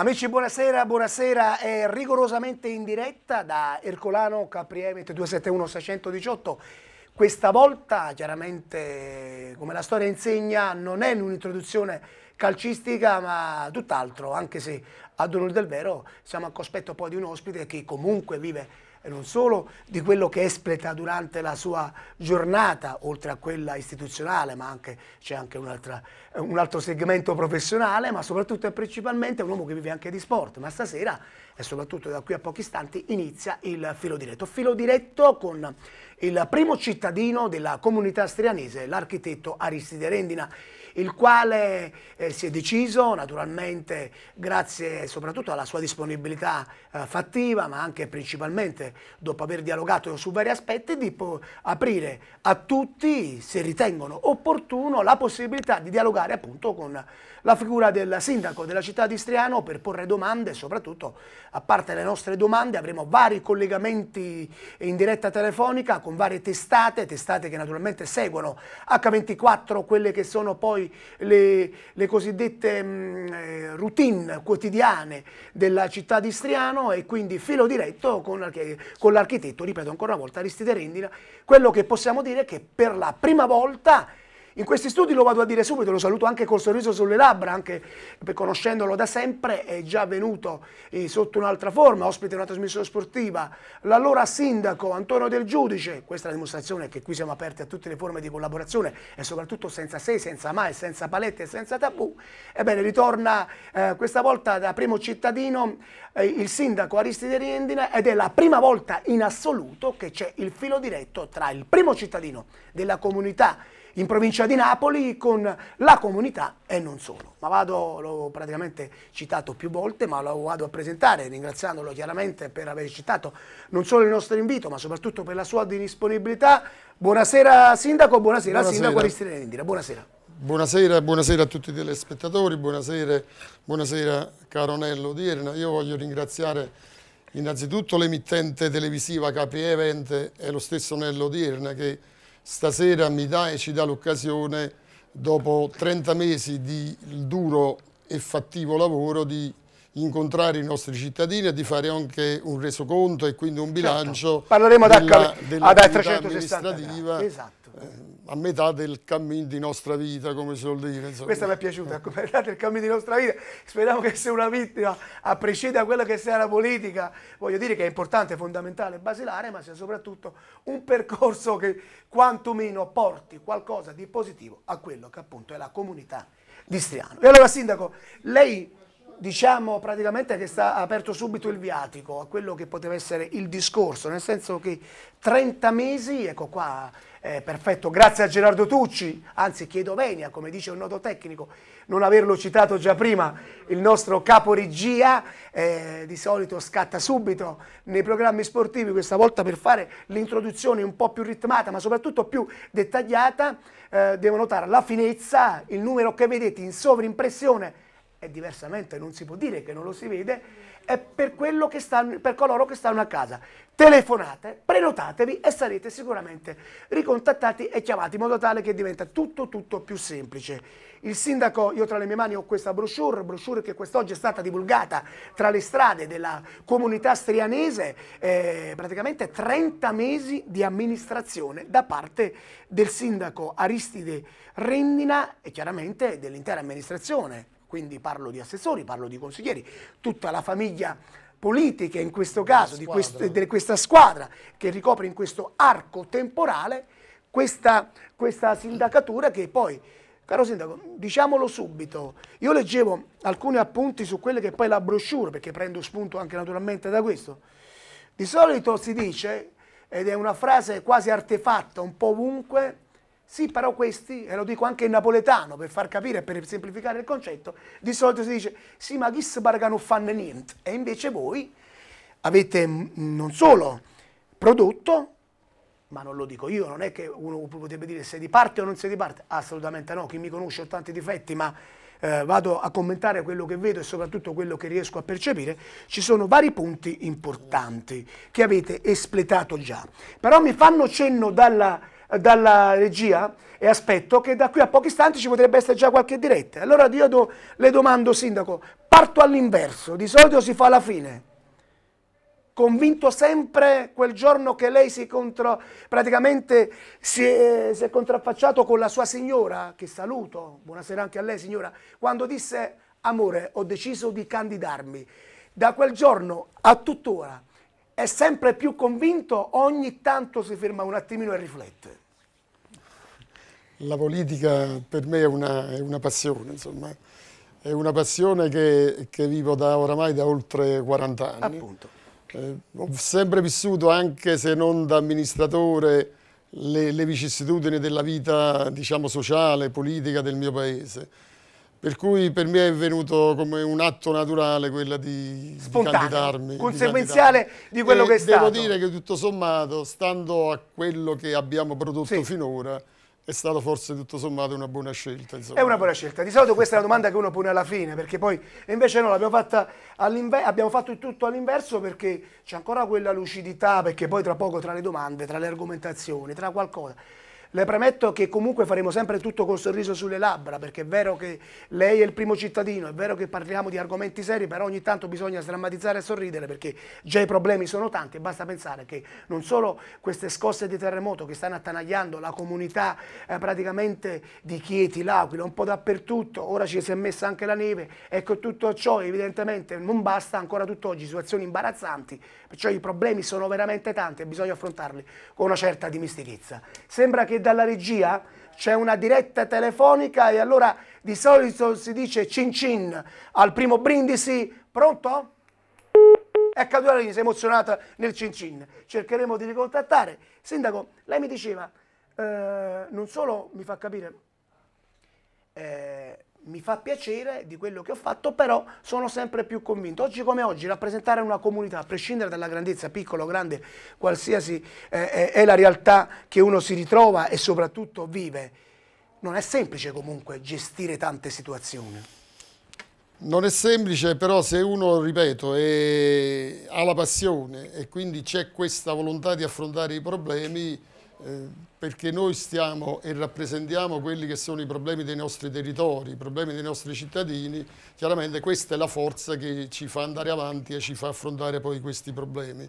Amici, buonasera, buonasera, è rigorosamente in diretta da Ercolano Capriemet 271 618. Questa volta, chiaramente, come la storia insegna, non è un'introduzione calcistica, ma tutt'altro, anche se ad onore del vero siamo a cospetto poi di un ospite che comunque vive e non solo di quello che espleta durante la sua giornata, oltre a quella istituzionale, ma c'è anche, anche un altro segmento professionale, ma soprattutto e principalmente è un uomo che vive anche di sport, ma stasera e soprattutto da qui a pochi istanti inizia il filo diretto. Filo diretto con il primo cittadino della comunità strianese, l'architetto Aristide Rendina il quale eh, si è deciso naturalmente grazie soprattutto alla sua disponibilità eh, fattiva ma anche principalmente dopo aver dialogato su vari aspetti di aprire a tutti se ritengono opportuno la possibilità di dialogare appunto con la figura del sindaco della città di Striano per porre domande soprattutto a parte le nostre domande avremo vari collegamenti in diretta telefonica con varie testate, testate che naturalmente seguono H24 quelle che sono poi le, le cosiddette mh, mm, eh, routine quotidiane della città di Striano e quindi filo diretto con, con l'architetto, ripeto ancora una volta, Aristide Rendina, quello che possiamo dire è che per la prima volta in questi studi lo vado a dire subito, lo saluto anche col sorriso sulle labbra, anche conoscendolo da sempre, è già venuto eh, sotto un'altra forma, ospite di una trasmissione sportiva, l'allora sindaco Antonio Del Giudice, questa è la dimostrazione che qui siamo aperti a tutte le forme di collaborazione e soprattutto senza se, senza mai, senza palette e senza tabù, ebbene ritorna eh, questa volta da primo cittadino eh, il sindaco Aristide Riendina ed è la prima volta in assoluto che c'è il filo diretto tra il primo cittadino della comunità in provincia di Napoli con la comunità e non solo. Ma vado, l'ho praticamente citato più volte, ma lo vado a presentare ringraziandolo chiaramente per aver citato non solo il nostro invito, ma soprattutto per la sua disponibilità. Buonasera Sindaco, buonasera, buonasera. Sindaco Aristide Indira, buonasera. Buonasera, buonasera, a tutti i telespettatori, buonasera, buonasera caro Nello Odierna. Io voglio ringraziare innanzitutto l'emittente televisiva Capri Event e lo stesso Nello Odierna che stasera mi dà e ci dà l'occasione, dopo 30 mesi di duro e fattivo lavoro, di incontrare i nostri cittadini e di fare anche un resoconto e quindi un certo. bilancio certo. Parleremo della, dell'attività amministrativa esatto. eh, a metà del cammino di nostra vita, come si vuol dire. Insomma. Questa mi è piaciuta, a metà del cammino di nostra vita. Speriamo che sia una vittima, a prescindere da quella che sia la politica, voglio dire che è importante, fondamentale, basilare, ma sia soprattutto un percorso che quantomeno porti qualcosa di positivo a quello che appunto è la comunità di Striano. E allora Sindaco, lei diciamo praticamente che sta aperto subito il viatico a quello che poteva essere il discorso, nel senso che 30 mesi, ecco qua, eh, perfetto, grazie a Gerardo Tucci, anzi chiedo venia, come dice un noto tecnico, non averlo citato già prima, il nostro caporegia eh, di solito scatta subito nei programmi sportivi, questa volta per fare l'introduzione un po' più ritmata, ma soprattutto più dettagliata, eh, devo notare la finezza, il numero che vedete in sovrimpressione, e diversamente non si può dire che non lo si vede, è per, che stanno, per coloro che stanno a casa. Telefonate, prenotatevi e sarete sicuramente ricontattati e chiamati in modo tale che diventa tutto tutto più semplice. Il sindaco, io tra le mie mani ho questa brochure, brochure che quest'oggi è stata divulgata tra le strade della comunità strianese, eh, praticamente 30 mesi di amministrazione da parte del sindaco Aristide Rendina e chiaramente dell'intera amministrazione quindi parlo di assessori, parlo di consiglieri, tutta la famiglia politica in questo caso, di, quest, di questa squadra che ricopre in questo arco temporale questa, questa sindacatura che poi, caro sindaco, diciamolo subito, io leggevo alcuni appunti su quelle che poi la brochure, perché prendo spunto anche naturalmente da questo, di solito si dice, ed è una frase quasi artefatta un po' ovunque, sì, però questi, e lo dico anche in napoletano per far capire e per semplificare il concetto, di solito si dice sì, ma chi sbarga non fanno niente. E invece voi avete mm, non solo prodotto, ma non lo dico io, non è che uno potrebbe dire se di parte o non se di parte, assolutamente no, chi mi conosce ho tanti difetti, ma eh, vado a commentare quello che vedo e soprattutto quello che riesco a percepire, ci sono vari punti importanti che avete espletato già. Però mi fanno cenno dalla dalla regia e aspetto che da qui a pochi istanti ci potrebbe essere già qualche diretta. Allora io do, le domando, Sindaco, parto all'inverso, di solito si fa alla fine. Convinto sempre quel giorno che lei si contro, praticamente si è, eh, si è contraffacciato con la sua signora, che saluto, buonasera anche a lei signora, quando disse amore ho deciso di candidarmi. Da quel giorno a tuttora è sempre più convinto ogni tanto si ferma un attimino e riflette? La politica per me è una, è una passione, insomma. È una passione che, che, vivo da oramai da oltre 40 anni. Appunto. Eh, ho sempre vissuto, anche se non da amministratore, le, le vicissitudini della vita diciamo, sociale, politica del mio paese per cui per me è venuto come un atto naturale quella di, Spontaneo, di candidarmi. Conseguenziale di, candidarmi. di quello e che è stato. Devo dire che tutto sommato, stando a quello che abbiamo prodotto sì. finora, è stata forse tutto sommato una buona scelta. Insomma. È una buona scelta. Di solito questa è la domanda che uno pone alla fine, perché poi invece no, l'abbiamo fatta abbiamo fatto tutto all'inverso perché c'è ancora quella lucidità, perché poi tra poco tra le domande, tra le argomentazioni, tra qualcosa le premetto che comunque faremo sempre tutto col sorriso sulle labbra, perché è vero che lei è il primo cittadino, è vero che parliamo di argomenti seri, però ogni tanto bisogna strammatizzare e sorridere perché già i problemi sono tanti e basta pensare che non solo queste scosse di terremoto che stanno attanagliando la comunità eh, praticamente di Chieti, L'Aquila, un po' dappertutto, ora ci si è messa anche la neve, ecco tutto ciò evidentemente non basta ancora tutt'oggi, situazioni imbarazzanti, perciò i problemi sono veramente tanti e bisogna affrontarli con una certa dimistichezza. Sembra che che dalla regia c'è una diretta telefonica e allora di solito si dice cin cin al primo brindisi, pronto? È Ecco, allora si è emozionata nel cin cin. Cercheremo di ricontattare. Sindaco, lei mi diceva, eh, non solo mi fa capire, eh, mi fa piacere di quello che ho fatto, però sono sempre più convinto. Oggi come oggi rappresentare una comunità, a prescindere dalla grandezza, piccolo o grande, qualsiasi eh, eh, è la realtà che uno si ritrova e soprattutto vive, non è semplice comunque gestire tante situazioni. Non è semplice, però se uno, ripeto, è, ha la passione e quindi c'è questa volontà di affrontare i problemi, eh, perché noi stiamo e rappresentiamo quelli che sono i problemi dei nostri territori, i problemi dei nostri cittadini, chiaramente questa è la forza che ci fa andare avanti e ci fa affrontare poi questi problemi.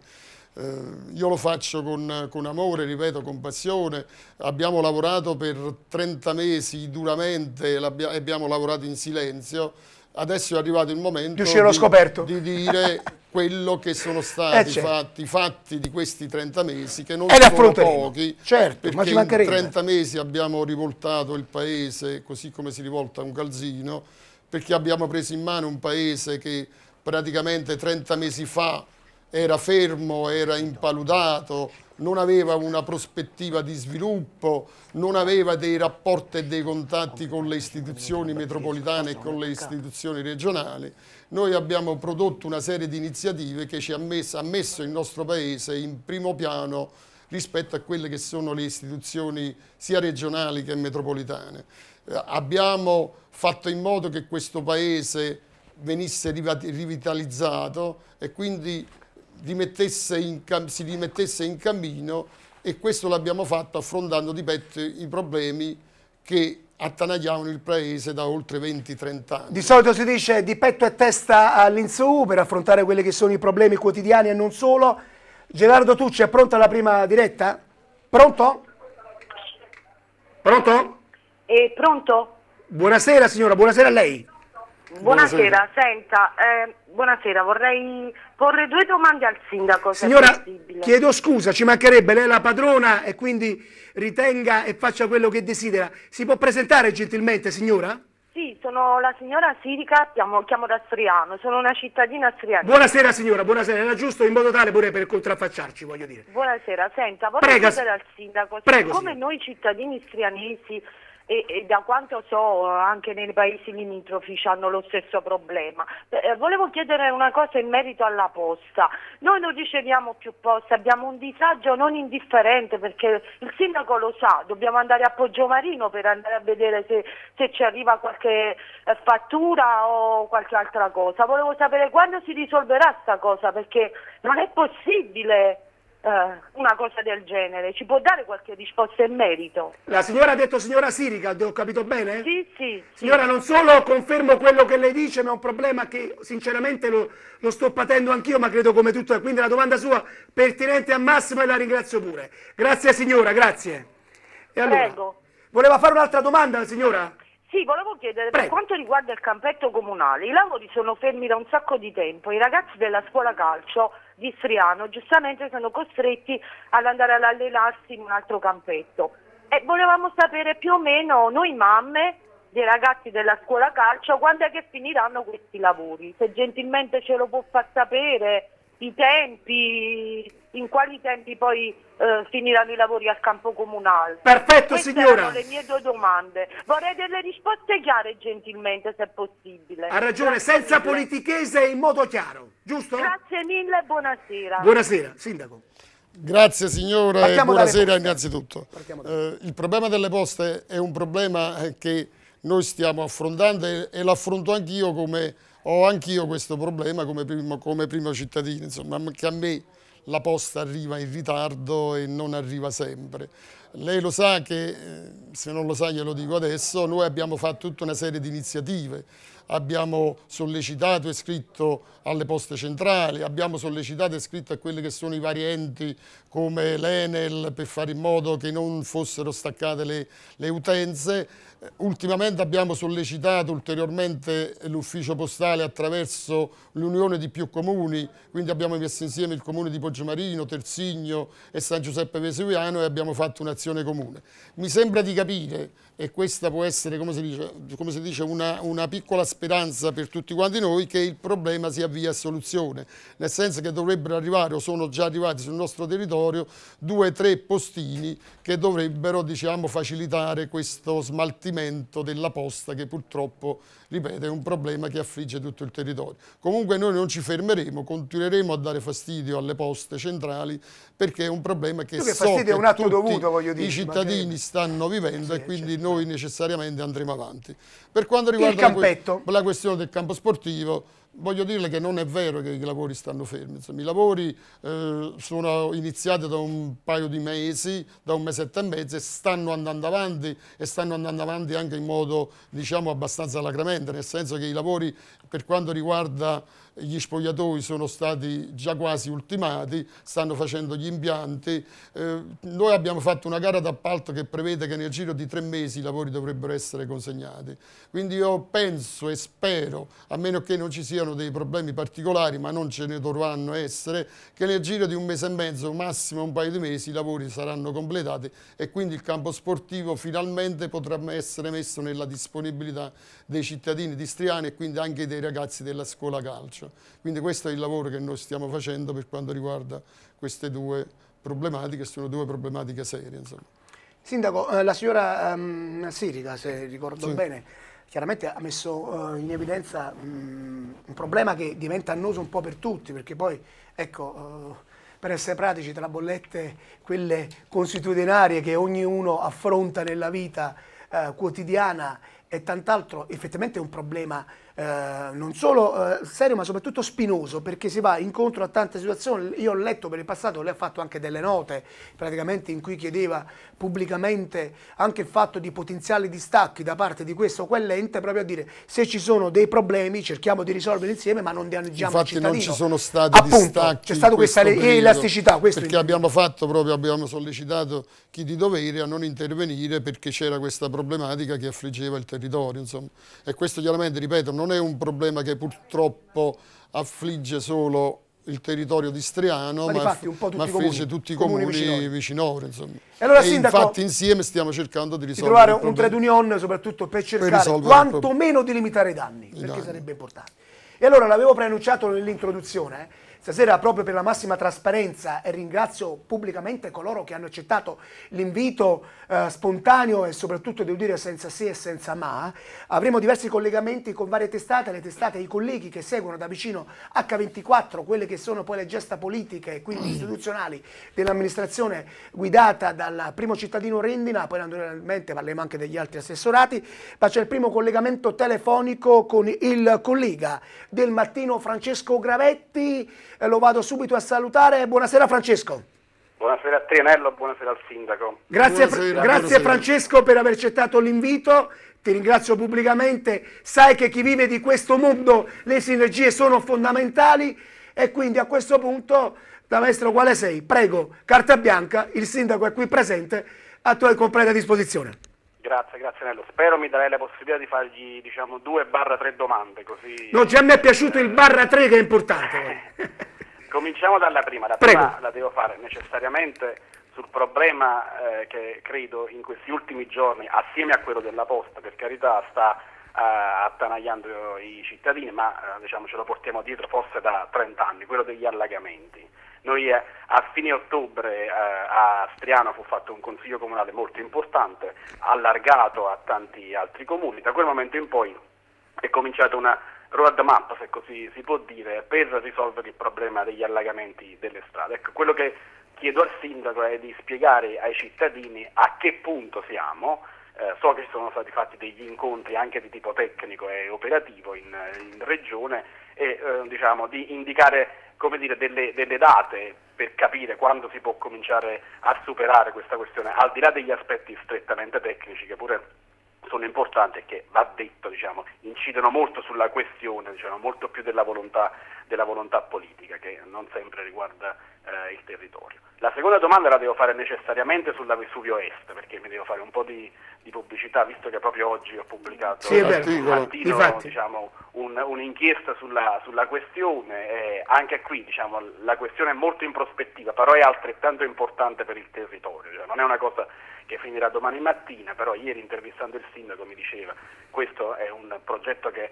Eh, io lo faccio con, con, amore, ripeto, con passione, abbiamo lavorato per 30 mesi duramente e abbiamo lavorato in silenzio, adesso è arrivato il momento di, di dire quello che sono eh, stati eh, certo. fatti, fatti, di questi 30 mesi, che non sono pochi, certo, perché ma in 30 mesi abbiamo rivoltato il paese così come si rivolta un calzino, perché abbiamo preso in mano un paese che praticamente 30 mesi fa era fermo, era impaludato, non aveva una prospettiva di sviluppo, non aveva dei rapporti e dei contatti con le istituzioni metropolitane e con le istituzioni regionali. Noi abbiamo prodotto una serie di iniziative che ci ha messo, ha messo il nostro Paese in primo piano rispetto a quelle che sono le istituzioni sia regionali che metropolitane. Eh, abbiamo fatto in modo che questo Paese venisse rivitalizzato e quindi in, si rimettesse in cammino e questo l'abbiamo fatto affrontando di petto i problemi che attanagliavano il paese da oltre 20-30 anni. Di solito si dice di petto e testa all'insù per affrontare quelli che sono i problemi quotidiani e non solo. Gerardo Tucci è pronta la prima diretta? Pronto? Pronto? Eh, pronto? Buonasera signora, buonasera a lei. Buonasera, buonasera. senta, eh, buonasera, vorrei Porre due domande al sindaco, Signora, chiedo scusa, ci mancherebbe, lei è la padrona e quindi ritenga e faccia quello che desidera. Si può presentare gentilmente, signora? Sì, sono la signora Sirica, chiamo, chiamo da Striano, sono una cittadina astriana. Buonasera signora, buonasera, era giusto in modo tale pure per contraffacciarci, voglio dire. Buonasera, senta, vorrei Prega. chiedere al sindaco, Prego, siccome signora. noi cittadini strianesi e, e, da quanto so anche nei paesi limitrofi hanno lo stesso problema. Eh, volevo chiedere una cosa in merito alla posta. Noi non riceviamo più posta, abbiamo un disagio non indifferente perché il sindaco lo sa, dobbiamo andare a Poggiomarino per andare a vedere se, se ci arriva qualche eh, fattura o qualche altra cosa. Volevo sapere quando si risolverà questa cosa perché non è possibile. Eh, una cosa del genere. Ci può dare qualche risposta in merito? La signora ha detto signora Sirica, ho capito bene? Sì, sì. Signora, sì. non solo confermo quello che lei dice, ma è un problema che sinceramente lo, lo sto patendo anch'io, ma credo come tutto. Quindi la domanda sua pertinente a Massimo e la ringrazio pure. Grazie signora, grazie. E allora, Prego. Voleva fare un'altra domanda signora? Sì, volevo chiedere, Prego. per quanto riguarda il campetto comunale, i lavori sono fermi da un sacco di tempo, i ragazzi della scuola calcio di Striano, giustamente sono costretti ad andare ad allenarsi in un altro campetto. E volevamo sapere più o meno noi mamme dei ragazzi della scuola calcio quando è che finiranno questi lavori, se gentilmente ce lo può far sapere i tempi, in quali tempi poi eh, finiranno i lavori al campo comunale. Perfetto Queste signora. Sono le mie due domande. Vorrei delle risposte chiare gentilmente se possibile. Ha ragione, Grazie senza mille. politichese e in modo chiaro, giusto? Grazie mille e buonasera. Buonasera, sindaco. Grazie signora Partiamo e buonasera innanzitutto. Eh, il problema delle poste è un problema che noi stiamo affrontando e, e l'affronto anch'io come ho anch'io questo problema come primo, come primo cittadino, insomma, che a me la posta arriva in ritardo e non arriva sempre. Lei lo sa che, eh, se non lo sa glielo dico adesso, noi abbiamo fatto tutta una serie di iniziative, abbiamo sollecitato e scritto alle poste centrali, abbiamo sollecitato e scritto a quelli che sono i vari enti come l'Enel per fare in modo che non fossero staccate le, le utenze, eh, ultimamente abbiamo sollecitato ulteriormente l'ufficio postale attraverso l'unione di più comuni, quindi abbiamo messo insieme il comune di Poggiomarino, Terzigno e San Giuseppe Vesuviano e abbiamo fatto un'azione comune. Mi sembra di capire e questa può essere, come si dice, come si dice una, una, piccola speranza per tutti quanti noi che il problema si avvia a soluzione, nel senso che dovrebbero arrivare o sono già arrivati sul nostro territorio due o tre postini che dovrebbero diciamo, facilitare questo smaltimento della posta che purtroppo, ripeto, è un problema che affligge tutto il territorio. Comunque noi non ci fermeremo, continueremo a dare fastidio alle poste centrali perché è un problema che, che so che, è un atto dovuto, dire, i cittadini magari... stanno vivendo sì, e quindi certo. noi noi necessariamente andremo avanti. Per quanto riguarda la, la, questione del campo sportivo, voglio dirle che non è vero che i lavori stanno fermi, Insomma, i lavori eh, sono iniziati da un paio di mesi, da un mesetto e mezzo e stanno andando avanti e stanno andando avanti anche in modo diciamo abbastanza lacrimente, nel senso che i lavori per quanto riguarda gli spogliatoi sono stati già quasi ultimati, stanno facendo gli impianti. Eh, noi abbiamo fatto una gara d'appalto che prevede che nel giro di tre mesi i lavori dovrebbero essere consegnati. Quindi io penso e spero, a meno che non ci siano dei problemi particolari, ma non ce ne dovranno essere, che nel giro di un mese e mezzo, massimo un paio di mesi, i lavori saranno completati e quindi il campo sportivo finalmente potrà essere messo nella disponibilità dei cittadini di distriani e quindi anche dei ragazzi della scuola calcio. Quindi questo è il lavoro che noi stiamo facendo per quanto riguarda queste due problematiche, sono due problematiche serie. Insomma. Sindaco, eh, la signora um, Sirica, se ricordo sì. bene, chiaramente ha messo eh, in evidenza um, un problema che diventa annoso un po' per tutti, perché poi, ecco, uh, per essere pratici, tra bollette, quelle consuetudinarie che ognuno affronta nella vita uh, quotidiana e tant'altro, effettivamente è un problema eh, non solo eh, serio ma soprattutto spinoso perché si va incontro a tante situazioni. Io ho letto per il passato, lei ha fatto anche delle note praticamente in cui chiedeva pubblicamente anche il fatto di potenziali distacchi da parte di questo o quell'ente proprio a dire se ci sono dei problemi cerchiamo di risolverli insieme ma non danneggiamo Infatti il cittadino. non ci sono stati Appunto, distacchi. C'è stata questa periodo, elasticità. Questo perché abbiamo fatto proprio, abbiamo sollecitato chi di dovere a non intervenire perché c'era questa problematica che affliggeva il territorio. Insomma. E questo chiaramente, ripeto, non non è un problema che purtroppo affligge solo il territorio di Striano, ma, ma, tutti ma comuni, tutti i comuni, comuni vicinori. vicinori allora, sindaco, infatti insieme stiamo cercando di risolvere di trovare un trade union soprattutto per cercare per quantomeno di limitare i danni, I perché danni. sarebbe importante. E allora l'avevo preannunciato nell'introduzione, eh stasera proprio per la massima trasparenza e ringrazio pubblicamente coloro che hanno accettato l'invito eh, spontaneo e soprattutto devo dire senza sì e senza ma. Avremo diversi collegamenti con varie testate, le testate e i colleghi che seguono da vicino H24 quelle che sono poi le gesta politiche e quindi istituzionali dell'amministrazione guidata dal primo cittadino Rendina, poi naturalmente parleremo anche degli altri assessorati, ma c'è il primo collegamento telefonico con il collega del mattino Francesco Gravetti e lo vado subito a salutare. Buonasera Francesco. Buonasera a Trianello, buonasera al Sindaco. Grazie, buonasera, grazie buonasera. Francesco per aver accettato l'invito, ti ringrazio pubblicamente, sai che chi vive di questo mondo le sinergie sono fondamentali e quindi a questo punto, da maestro quale sei? Prego, carta bianca, il Sindaco è qui presente, a tua completa disposizione. Grazie, grazie Nello. Spero mi darei la possibilità di fargli diciamo due barra tre domande così... No, già mi è piaciuto il barra tre che è importante. Cominciamo dalla prima, la prima Prego. la devo fare necessariamente sul problema eh, che credo in questi ultimi giorni, assieme a quello della posta, per carità sta eh, attanagliando i cittadini, ma eh, diciamo, ce lo portiamo dietro forse da 30 anni, quello degli allagamenti. Noi eh, a, fine ottobre eh, a Striano fu fatto un consiglio comunale molto importante, allargato a tanti altri comuni, da quel momento in poi è cominciata una roadmap, se così si può dire, per risolvere il problema degli allagamenti delle strade. Ecco, quello che chiedo al sindaco è di spiegare ai cittadini a che punto siamo. Eh, so che sono stati fatti degli incontri anche di tipo tecnico e operativo in, in regione e eh, diciamo, di indicare come dire, delle, delle date per capire quando si può cominciare a superare questa questione, al di là degli aspetti strettamente tecnici che pure sono importanti e che, va detto, diciamo, incidono molto sulla questione, diciamo, molto più della volontà, della volontà, politica che non sempre riguarda eh, il territorio. La seconda domanda la devo fare necessariamente sulla Vesuvio Est, perché mi devo fare un po' di, di pubblicità, visto che proprio oggi ho pubblicato sì, l'articolo, diciamo, un, un'inchiesta sulla, sulla questione, eh, anche qui diciamo, la questione è molto in prospettiva, però è altrettanto importante per il territorio, cioè, non è una cosa che finirà domani mattina, però ieri intervistando il sindaco mi diceva questo è un progetto che eh,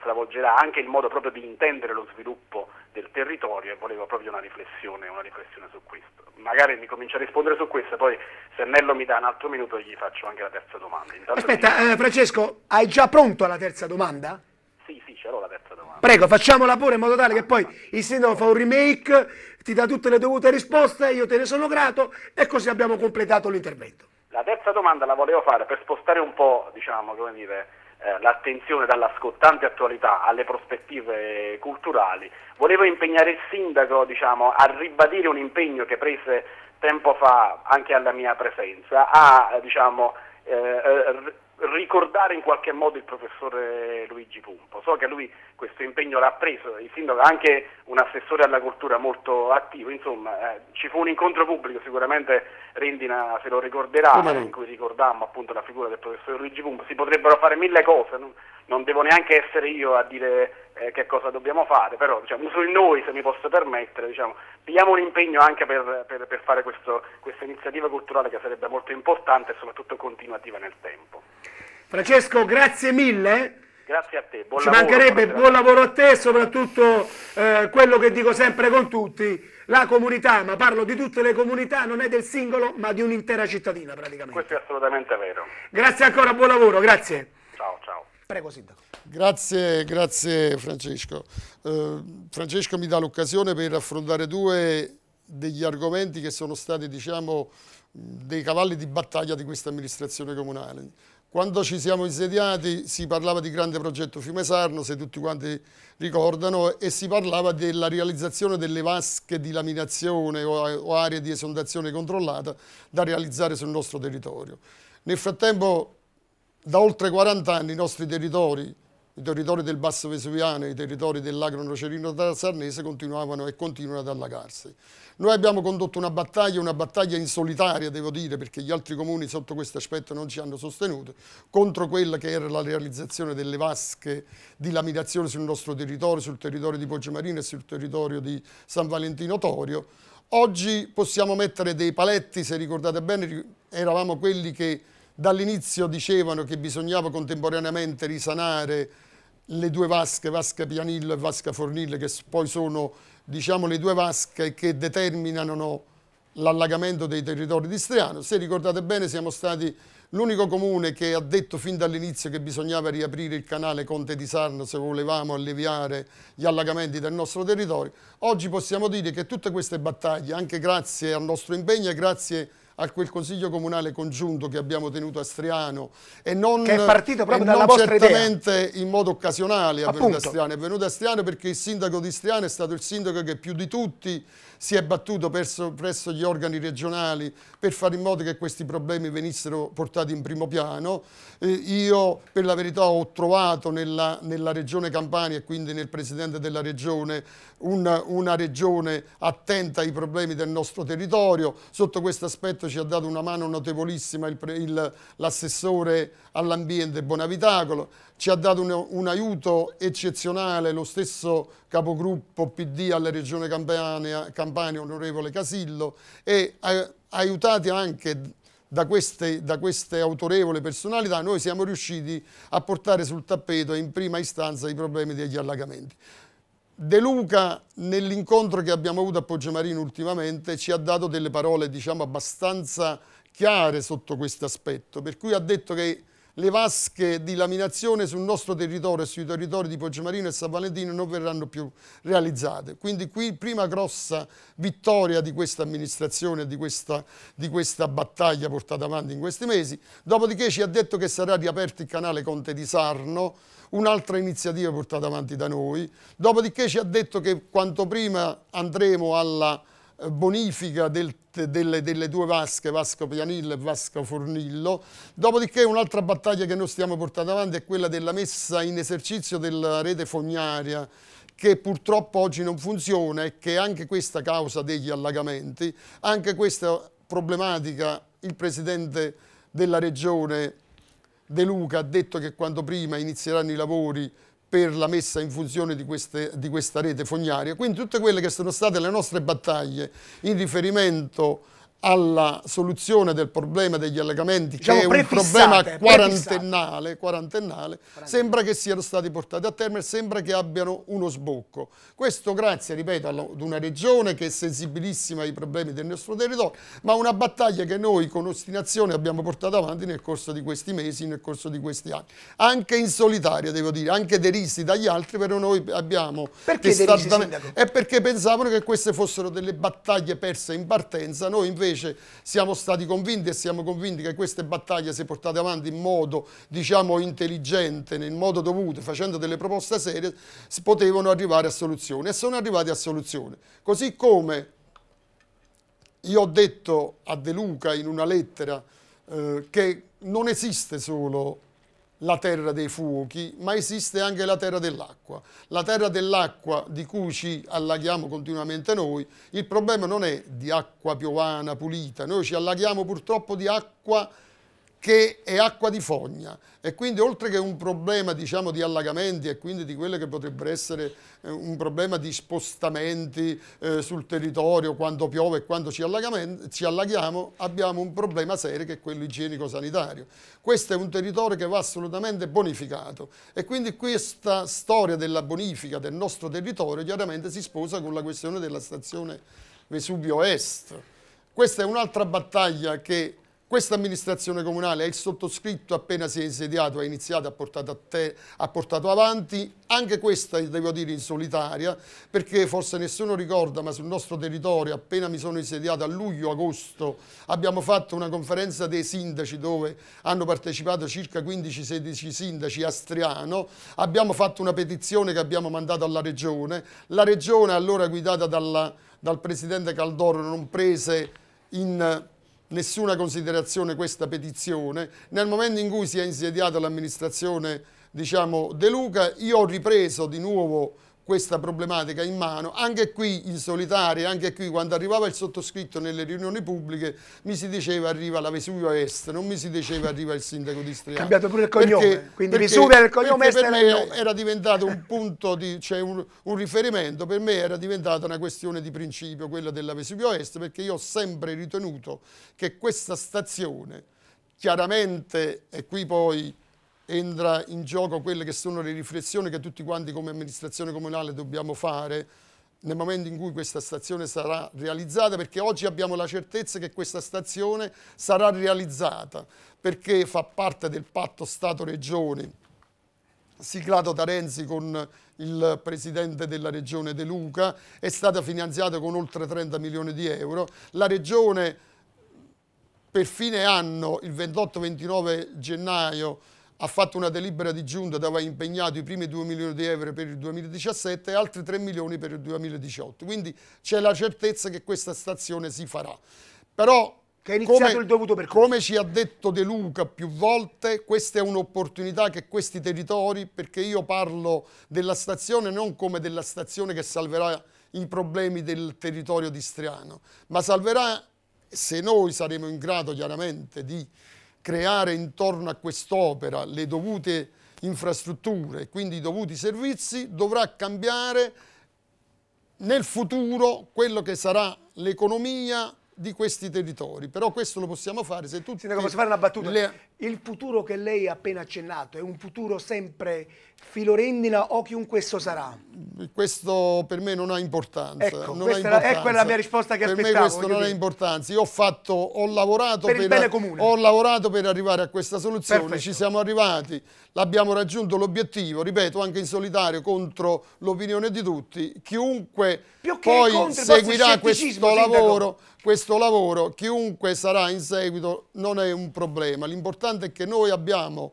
stravolgerà anche il modo proprio di intendere lo sviluppo del territorio e volevo proprio una riflessione, una riflessione su questo. Magari mi comincia a rispondere su questo, poi se Nello mi dà un altro minuto gli faccio anche la terza terza domanda. Intanto Aspetta, eh, Francesco, hai già pronto la terza domanda? Sì, sì, ce l'ho la terza domanda. Prego, facciamola pure in modo tale che poi il sindaco fa un remake, ti dà tutte le dovute risposte, io te ne sono grato e così abbiamo completato l'intervento. La terza domanda la volevo fare per spostare un po', diciamo, come dire, eh, l'attenzione dalla scottante attualità alle prospettive culturali. Volevo impegnare il sindaco, diciamo, a ribadire un impegno che prese tempo fa anche alla mia presenza, a diciamo, eh, eh, ricordare in qualche modo il professore Luigi Pumpo. So che lui questo impegno l'ha preso, il sindaco è anche un assessore alla cultura molto attivo, insomma eh, ci fu un incontro pubblico, sicuramente Rendina se lo ricorderà, in cui ricordammo appunto la figura del professore Luigi Pumpo, si potrebbero fare mille cose. No? non devo neanche essere io a dire eh, che cosa dobbiamo fare, però diciamo, su noi, se mi posso permettere, diciamo, pigliamo un impegno anche per, per, per fare questo, questa iniziativa culturale che sarebbe molto importante e soprattutto continuativa nel tempo. Francesco, grazie mille. Grazie a te, buon Ci lavoro. Ci mancherebbe buon lavoro a te e soprattutto eh, quello che dico sempre con tutti, la comunità, ma parlo di tutte le comunità, non è del singolo ma di un'intera cittadina praticamente. Questo è assolutamente vero. Grazie ancora, buon lavoro, grazie. Ciao, ciao. Prego Sindaco. Grazie, grazie Francesco. Eh, Francesco mi dà l'occasione per affrontare due degli argomenti che sono stati diciamo, dei cavalli di battaglia di questa amministrazione comunale. Quando ci siamo insediati si parlava di grande progetto Fiume Sarno, se tutti quanti ricordano, e si parlava della realizzazione delle vasche di laminazione o aree di esondazione controllata da realizzare sul nostro territorio. Nel frattempo da oltre 40 anni i nostri territori, i territori del Basso Vesuviano, e i territori dell'Agro Nocerino da Sarnese continuavano e continuano ad allagarsi. Noi abbiamo condotto una battaglia, una battaglia in solitaria devo dire perché gli altri comuni sotto questo aspetto non ci hanno sostenuto, contro quella che era la realizzazione delle vasche di laminazione sul nostro territorio, sul territorio di Poggiomarino e sul territorio di San Valentino Torio. Oggi possiamo mettere dei paletti, se ricordate bene eravamo quelli che Dall'inizio dicevano che bisognava contemporaneamente risanare le due vasche, Vasca Pianillo e Vasca Fornille, che poi sono diciamo, le due vasche che determinano l'allagamento dei territori di Striano. Se ricordate bene siamo stati l'unico comune che ha detto fin dall'inizio che bisognava riaprire il canale Conte di Sarno se volevamo alleviare gli allagamenti del nostro territorio. Oggi possiamo dire che tutte queste battaglie, anche grazie al nostro impegno e grazie a a quel consiglio comunale congiunto che abbiamo tenuto a Striano e non, che è partito proprio dalla vostra certamente idea. in modo occasionale è venuto a Striano, è venuto a Striano perché il sindaco di Striano è stato il sindaco che più di tutti si è battuto perso, presso gli organi regionali per fare in modo che questi problemi venissero portati in primo piano. Eh, io per la verità ho trovato nella, nella, regione Campania e quindi nel presidente della regione una, una regione attenta ai problemi del nostro territorio. Sotto questo aspetto ci ha dato una mano notevolissima l'assessore all'ambiente Bonavitacolo, ci ha dato un, un aiuto eccezionale lo stesso capogruppo PD alla regione Campania, Campania Campania, onorevole Casillo, e eh, aiutati anche da queste, da queste autorevoli personalità, noi siamo riusciti a portare sul tappeto in prima istanza i problemi degli allagamenti. De Luca nell'incontro che abbiamo avuto a Poggiomarino ultimamente ci ha dato delle parole diciamo abbastanza chiare sotto questo aspetto per cui ha detto che le vasche di laminazione sul nostro territorio e sui territori di Poggiamarino e San Valentino non verranno più realizzate. Quindi qui prima grossa vittoria di questa amministrazione, di questa, di questa battaglia portata avanti in questi mesi. Dopodiché ci ha detto che sarà riaperto il canale Conte di Sarno, un'altra iniziativa portata avanti da noi. Dopodiché ci ha detto che quanto prima andremo alla bonifica del, delle, delle, due vasche, Vasco Pianillo e Vasco Fornillo. Dopodiché un'altra battaglia che noi stiamo portando avanti è quella della messa in esercizio della rete fognaria che purtroppo oggi non funziona e che anche questa causa degli allagamenti, anche questa problematica il Presidente della Regione De Luca ha detto che quanto prima inizieranno i lavori per la messa in funzione di, queste, di, questa rete fognaria. Quindi tutte quelle che sono state le nostre battaglie in riferimento alla soluzione del problema degli allegamenti, diciamo che è un problema quarantennale, quarantennale, sembra che siano stati portati a termine, sembra che abbiano uno sbocco. Questo grazie, ripeto, ad una regione che è sensibilissima ai problemi del nostro territorio, ma una battaglia che noi con ostinazione abbiamo portato avanti nel corso di questi mesi, nel corso di questi anni. Anche in solitaria, devo dire, anche derisi dagli altri, però noi abbiamo... Perché derisi, È perché pensavano che queste fossero delle battaglie perse in partenza, noi invece invece siamo stati convinti e siamo convinti che queste battaglie se portate avanti in modo diciamo, intelligente, nel modo dovuto, facendo delle proposte serie, potevano arrivare a soluzione e sono arrivati a soluzione. Così come io ho detto a De Luca in una lettera eh, che non esiste solo la terra dei fuochi, ma esiste anche la terra dell'acqua. La terra dell'acqua di cui ci allaghiamo continuamente noi, il problema non è di acqua piovana pulita, noi ci allaghiamo purtroppo di acqua piovana che è acqua di fogna e quindi oltre che un problema diciamo, di allagamenti e quindi di quello che potrebbe essere eh, un problema di spostamenti eh, sul territorio quando piove e quando ci, ci allaghiamo abbiamo un problema serio che è quello igienico-sanitario. Questo è un territorio che va assolutamente bonificato e quindi questa storia della bonifica del nostro territorio chiaramente si sposa con la questione della stazione Vesuvio Est. Questa è un'altra battaglia che questa amministrazione comunale è il sottoscritto appena si è insediato ha iniziato a portato, ha portato avanti, anche questa devo dire in solitaria, perché forse nessuno ricorda ma sul nostro territorio appena mi sono insediato a luglio-agosto abbiamo fatto una conferenza dei sindaci dove hanno partecipato circa 15-16 sindaci a Striano, abbiamo fatto una petizione che abbiamo mandato alla regione, la regione allora guidata dalla, dal presidente Caldoro non prese in nessuna considerazione questa petizione. Nel momento in cui si è insediata l'amministrazione diciamo, De Luca, io ho ripreso di nuovo questa problematica in mano, anche qui in solitaria, anche qui quando arrivava il sottoscritto nelle riunioni pubbliche mi si diceva arriva la Vesuvio Est, non mi si diceva arriva il sindaco di Striano. Cambiato pure il cognome, perché, quindi perché, Vesuvia il cognome Est per me era, era diventato un punto, di, cioè un, un, riferimento, per me era diventata una questione di principio quella della Vesuvio Est perché io ho sempre ritenuto che questa stazione chiaramente, e qui poi entra in gioco quelle che sono le riflessioni che tutti quanti come amministrazione comunale dobbiamo fare nel momento in cui questa stazione sarà realizzata perché oggi abbiamo la certezza che questa stazione sarà realizzata perché fa parte del patto Stato-Regioni siglato da Renzi con il presidente della regione De Luca, è stata finanziata con oltre 30 milioni di euro, la regione per fine anno, il 28-29 gennaio ha fatto una delibera di giunta dove ha impegnato i primi 2 milioni di euro per il 2017 e altri 3 milioni per il 2018. Quindi c'è la certezza che questa stazione si farà. Però come, come, ci ha detto De Luca più volte, questa è un'opportunità che questi territori, perché io parlo della stazione non come della stazione che salverà i problemi del territorio di Striano, ma salverà, se noi saremo in grado chiaramente di creare intorno a quest'opera le dovute infrastrutture e quindi i dovuti servizi, dovrà cambiare nel futuro quello che sarà l'economia di questi territori, però questo lo possiamo fare se tutti... Sindaco, posso fare una battuta? Le... Il futuro che lei ha appena accennato è un futuro sempre Filorendina o chiunque esso sarà? Questo per me non ha importanza. Ecco, non ha ecco importanza. È quella la mia risposta che per aspettavo. Per me questo non ha importanza. Io ho, fatto, ho, lavorato per per, ho, lavorato per, arrivare a questa soluzione, Perfetto. ci siamo arrivati, l'abbiamo raggiunto l'obiettivo, ripeto, anche in solitario contro l'opinione di tutti. Chiunque poi seguirà questo lavoro, questo lavoro, chiunque sarà in seguito, non è un problema. L'importante è che noi abbiamo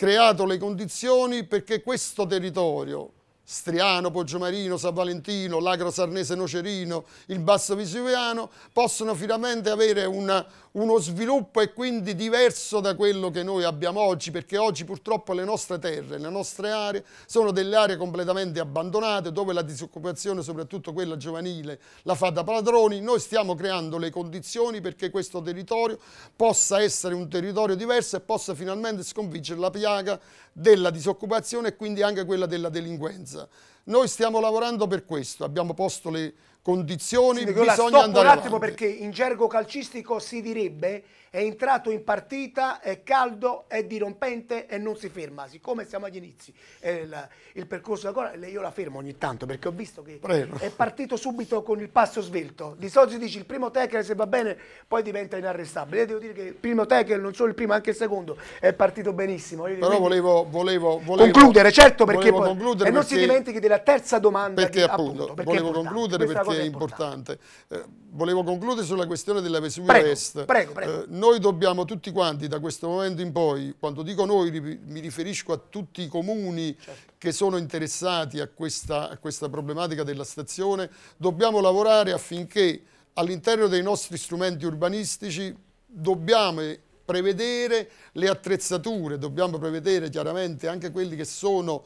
creato le condizioni perché questo territorio Striano, Poggiomarino, San Valentino, l'Agro Sarnese Nocerino, il Basso Vesuviano possono finalmente avere una, uno sviluppo e quindi diverso da quello che noi abbiamo oggi perché oggi purtroppo le nostre terre, le nostre aree sono delle aree completamente abbandonate dove la disoccupazione, soprattutto quella giovanile, la fa da padroni. Noi stiamo creando le condizioni perché questo territorio possa essere un territorio diverso e possa finalmente sconfiggere la piaga della disoccupazione e quindi anche quella della delinquenza. Noi stiamo lavorando per questo, abbiamo posto le condizioni sì, bisogna stop andare un attimo avanti. perché in gergo calcistico si direbbe è entrato in partita, è caldo, è dirompente e non si ferma. Siccome siamo agli inizi, il, il, percorso da Cora, io la fermo ogni tanto perché ho visto che Prego. è partito subito con il passo svelto. Di solito si dice il primo tackle se va bene poi diventa inarrestabile. Io devo dire che il primo tackle, non solo il primo, anche il secondo, è partito benissimo. Io Però volevo, volevo, volevo, concludere, certo, perché poi, concludere e non perché, si dimentichi della terza domanda. Perché di, appunto, appunto perché volevo concludere perché che è importante. Eh, volevo concludere sulla questione della Vesuvio prego, Est. Prego, prego. Eh, noi dobbiamo tutti quanti da questo momento in poi, quando dico noi mi riferisco a tutti i comuni certo. che sono interessati a questa, a questa problematica della stazione, dobbiamo lavorare affinché all'interno dei nostri strumenti urbanistici dobbiamo prevedere le attrezzature, dobbiamo prevedere chiaramente anche quelli che sono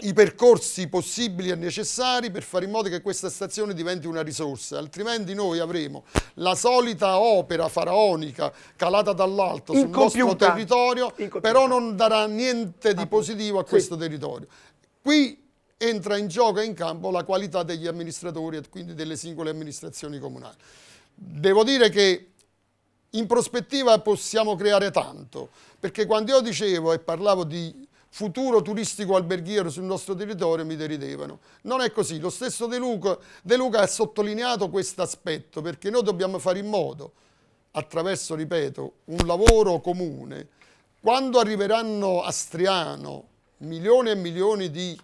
i percorsi possibili e necessari per fare in modo che questa stazione diventi una risorsa, altrimenti noi avremo la solita opera faraonica calata dall'alto sul nostro territorio, però non darà niente di positivo a questo sì. territorio. Qui entra in gioco e in campo la qualità degli amministratori e quindi delle singole amministrazioni comunali. Devo dire che in prospettiva possiamo creare tanto, perché quando io dicevo e parlavo di futuro turistico alberghiero sul nostro territorio mi deridevano. Non è così, lo stesso De Luca, de Luca ha sottolineato questo aspetto perché noi dobbiamo fare in modo, attraverso, ripeto, un lavoro comune, quando arriveranno a Striano milioni e milioni di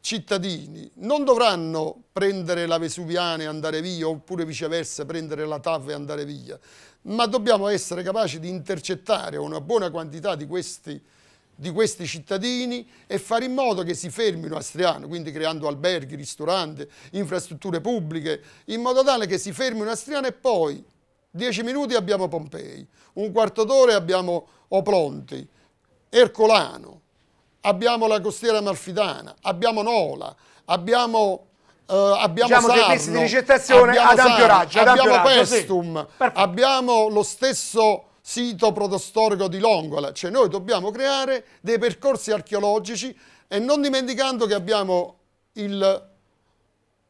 cittadini non dovranno prendere la Vesuviana e andare via oppure viceversa prendere la TAV e andare via ma dobbiamo essere capaci di intercettare una buona quantità di questi di questi cittadini e fare in modo che si fermino a Striano, quindi creando alberghi, ristoranti, infrastrutture pubbliche, in modo tale che si fermino a Striano e poi dieci minuti abbiamo Pompei, un quarto d'ora abbiamo Opronti, Ercolano, abbiamo la costiera amalfitana, abbiamo Nola, abbiamo eh, abbiamo diciamo Sarno, di ricettazione abbiamo ad ampio raggio, abbiamo Pestum, sì. abbiamo lo stesso sito protostorico di Longola, cioè noi dobbiamo creare dei percorsi archeologici e non dimenticando che abbiamo il,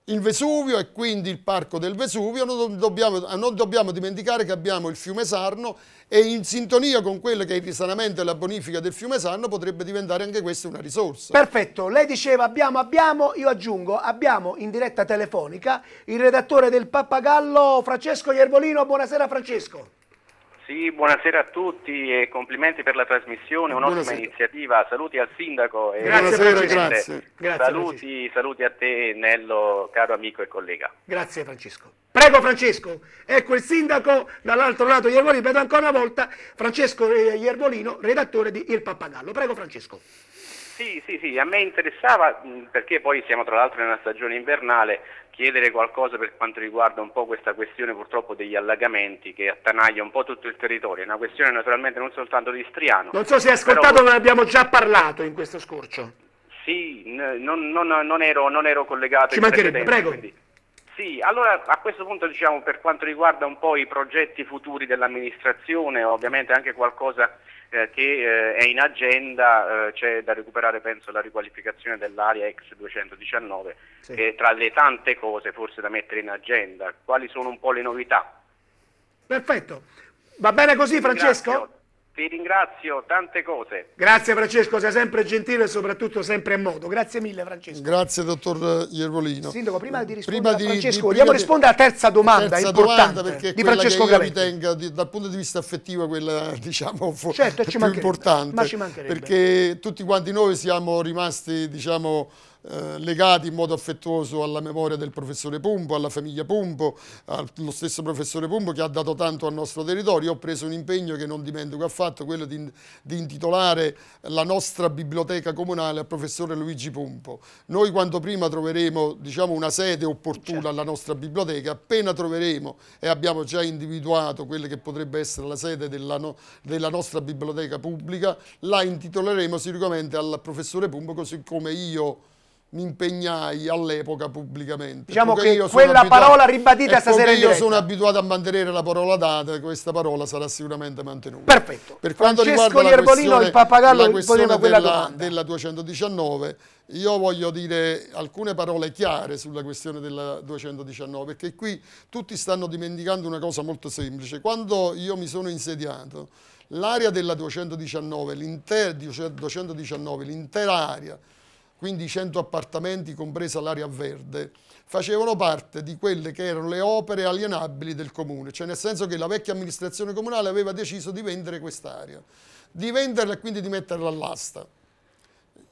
il Vesuvio e quindi il Parco del Vesuvio, non dobbiamo, eh, non dobbiamo, dimenticare che abbiamo il fiume Sarno e in sintonia con quello che è il risanamento e la bonifica del fiume Sarno potrebbe diventare anche questa una risorsa. Perfetto, lei diceva abbiamo, abbiamo, io aggiungo abbiamo in diretta telefonica il redattore del Pappagallo Francesco Iervolino, buonasera Francesco. Sì, buonasera a tutti e complimenti per la trasmissione, un'ottima buonasera. iniziativa. Saluti al sindaco e buonasera, grazie. grazie saluti, saluti, a te Nello, caro amico e collega. Grazie Francesco. Prego Francesco, ecco il sindaco dall'altro lato Iervolino, vedo ancora una volta Francesco eh, Iervolino, redattore di Il Pappagallo. Prego Francesco. Sì, sì, sì, a me interessava, perché poi siamo tra l'altro nella stagione invernale, chiedere qualcosa per quanto riguarda un po' questa questione purtroppo degli allagamenti che attanaglia un po' tutto il territorio, è una questione naturalmente non soltanto di Striano. Non so se hai ascoltato, però... ne abbiamo già parlato in questo scorcio. Sì, non, non, non, ero, non ero, collegato. Ci mancherebbe, prego. Quindi... Sì, allora a questo punto diciamo per quanto riguarda un po' i progetti futuri dell'amministrazione, ovviamente anche qualcosa eh, che eh, è in agenda, eh, c'è da recuperare penso la riqualificazione dell'area ex 219, sì. che tra le tante cose forse da mettere in agenda, quali sono un po' le novità? Perfetto, va bene così Francesco? Grazie. Ti ringrazio, tante cose. Grazie Francesco, sei sempre gentile e soprattutto sempre a modo. Grazie mille Francesco. Grazie dottor Iervolino. Sindaco, prima di rispondere prima a Francesco, vogliamo di, rispondere alla terza domanda terza importante domanda di Francesco Perché Gavetti. Ritengo, di, dal punto di vista affettivo quella diciamo certo, più importante. Ma ci mancherebbe. Perché tutti quanti noi siamo rimasti diciamo eh, legati in modo affettuoso alla memoria del professore Pumpo, alla famiglia Pumpo, allo stesso professore Pumpo che ha dato tanto al nostro territorio. Ho preso un impegno che non dimentico affatto, quello di, di intitolare la nostra biblioteca comunale al professore Luigi Pumpo. Noi quanto prima troveremo diciamo, una sede opportuna certo. alla nostra biblioteca, appena troveremo e abbiamo già individuato quella che potrebbe essere la sede della, no, della nostra biblioteca pubblica, la intitoleremo sicuramente al professore Pumpo così come io mi impegnai all'epoca pubblicamente. Diciamo che quella abituato, parola ribadita stasera io diretta. sono abituato a mantenere la parola data, questa parola sarà sicuramente mantenuta. Perfetto. Per quanto Francesco riguarda Ierbolino, la questione, il la questione della, della, 219, io voglio dire alcune parole chiare sulla questione della 219, perché qui tutti stanno dimenticando una cosa molto semplice. Quando io mi sono insediato, l'area della 219, l'intera area quindi 100 appartamenti compresa l'area verde, facevano parte di quelle che erano le opere alienabili del comune, cioè nel senso che la vecchia amministrazione comunale aveva deciso di vendere quest'area, di venderla e quindi di metterla all'asta.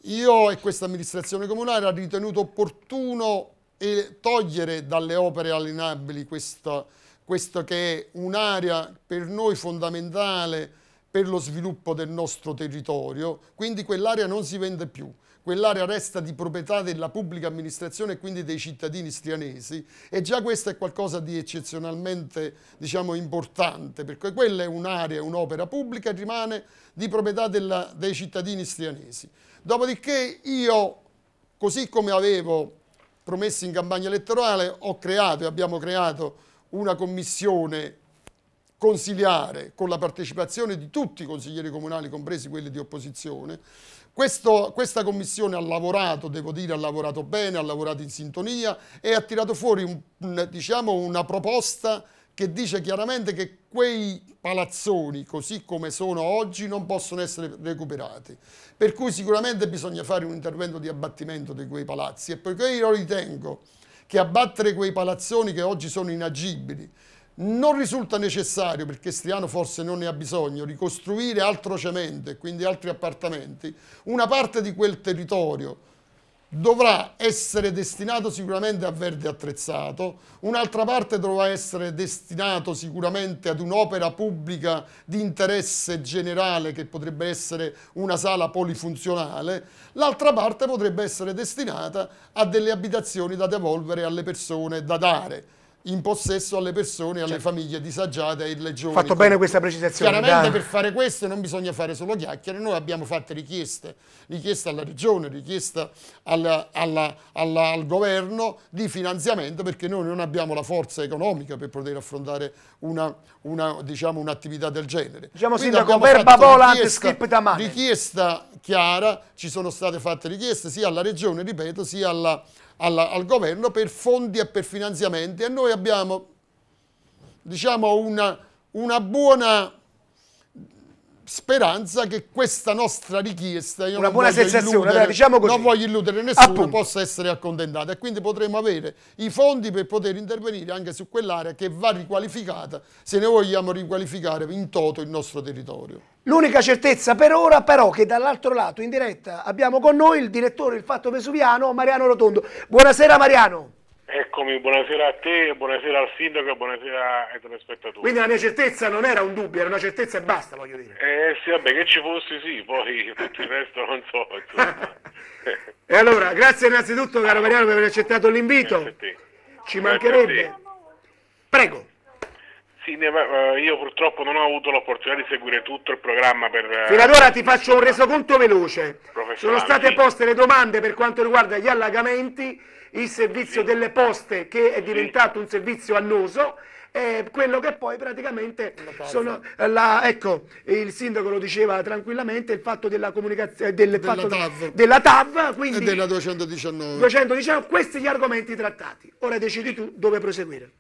Io e questa amministrazione comunale ha ritenuto opportuno eh, togliere dalle opere alienabili questa, questa che è un'area per noi fondamentale per lo sviluppo del nostro territorio, quindi quell'area non si vende più quell'area resta di proprietà della pubblica amministrazione e quindi dei cittadini strianesi e già questo è qualcosa di eccezionalmente diciamo, importante perché quella è un'area, un'opera pubblica e rimane di proprietà della, dei cittadini strianesi. Dopodiché io, così come avevo promesso in campagna elettorale, ho creato e abbiamo creato una commissione consiliare con la partecipazione di tutti i consiglieri comunali, compresi quelli di opposizione. Questo, questa commissione ha lavorato, devo dire, ha lavorato bene, ha lavorato in sintonia e ha tirato fuori un, diciamo, una proposta che dice chiaramente che quei palazzoni così come sono oggi non possono essere recuperati per cui sicuramente bisogna fare un intervento di abbattimento di quei palazzi e perché io ritengo che abbattere quei palazzoni che oggi sono inagibili non risulta necessario, perché Striano forse non ne ha bisogno, ricostruire altro cemento e quindi altri appartamenti. Una parte di quel territorio dovrà essere destinato sicuramente a verde attrezzato, un'altra parte dovrà essere destinato sicuramente ad un'opera pubblica di interesse generale che potrebbe essere una sala polifunzionale, l'altra parte potrebbe essere destinata a delle abitazioni da devolvere alle persone, da dare in possesso alle persone, alle certo. famiglie disagiate e alle giovani. Fatto bene questa precisazione. Chiaramente da... per fare questo non bisogna fare solo chiacchiere, noi abbiamo fatto richieste, richieste alla regione, richieste alla, alla, alla, al governo di finanziamento perché noi non abbiamo la forza economica per poter affrontare un'attività una, diciamo, un del genere. Diciamo Quindi sindaco, verba volante, skip da mano. Richiesta chiara, ci sono state fatte richieste sia alla regione, ripeto, sia alla, alla, al governo per fondi e per finanziamenti e noi abbiamo diciamo, una, una buona speranza che questa nostra richiesta una buona sensazione illudere, allora, diciamo così. non voglio illudere nessuno Appunto. possa essere accontentata e quindi potremo avere i fondi per poter intervenire anche su quell'area che va riqualificata se ne vogliamo riqualificare in toto il nostro territorio l'unica certezza per ora però che dall'altro lato in diretta abbiamo con noi il direttore del Fatto Vesuviano Mariano Rotondo buonasera Mariano Eccomi, buonasera a te, buonasera al sindaco e buonasera ai telespettatori. Quindi la mia certezza non era un dubbio, era una certezza e basta, voglio dire. Eh sì, vabbè, che ci fossi sì, poi tutto il resto non so. e allora, grazie innanzitutto caro Mariano per aver accettato l'invito. Ci grazie mancherebbe. Prego. Sì, eh, io purtroppo non ho avuto l'opportunità di seguire tutto il programma per... Eh, Fino ad ora ti faccio un resoconto veloce. Sono state sì. poste le domande per quanto riguarda gli allagamenti, il servizio sì. delle poste che è diventato sì. un servizio annoso eh, quello che poi praticamente sono eh, la, ecco, il sindaco lo diceva tranquillamente il fatto della comunicazione del della, fatto TAV. della TAV quindi e della 219. 219 questi gli argomenti trattati ora decidi tu dove proseguire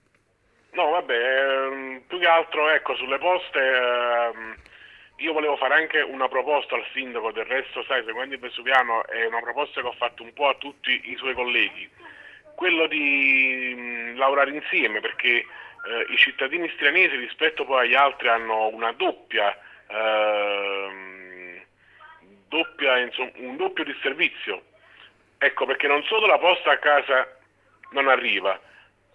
No, vabbè, ehm, più che altro ecco, sulle poste ehm, io volevo fare anche una proposta al sindaco, del resto sai, seguendo il Vesuviano è una proposta che ho fatto un po' a tutti i suoi colleghi, quello di mm, lavorare insieme perché eh, i cittadini stranieri rispetto poi agli altri hanno una doppia, eh, doppia insomma, un doppio disservizio, ecco perché non solo la posta a casa non arriva,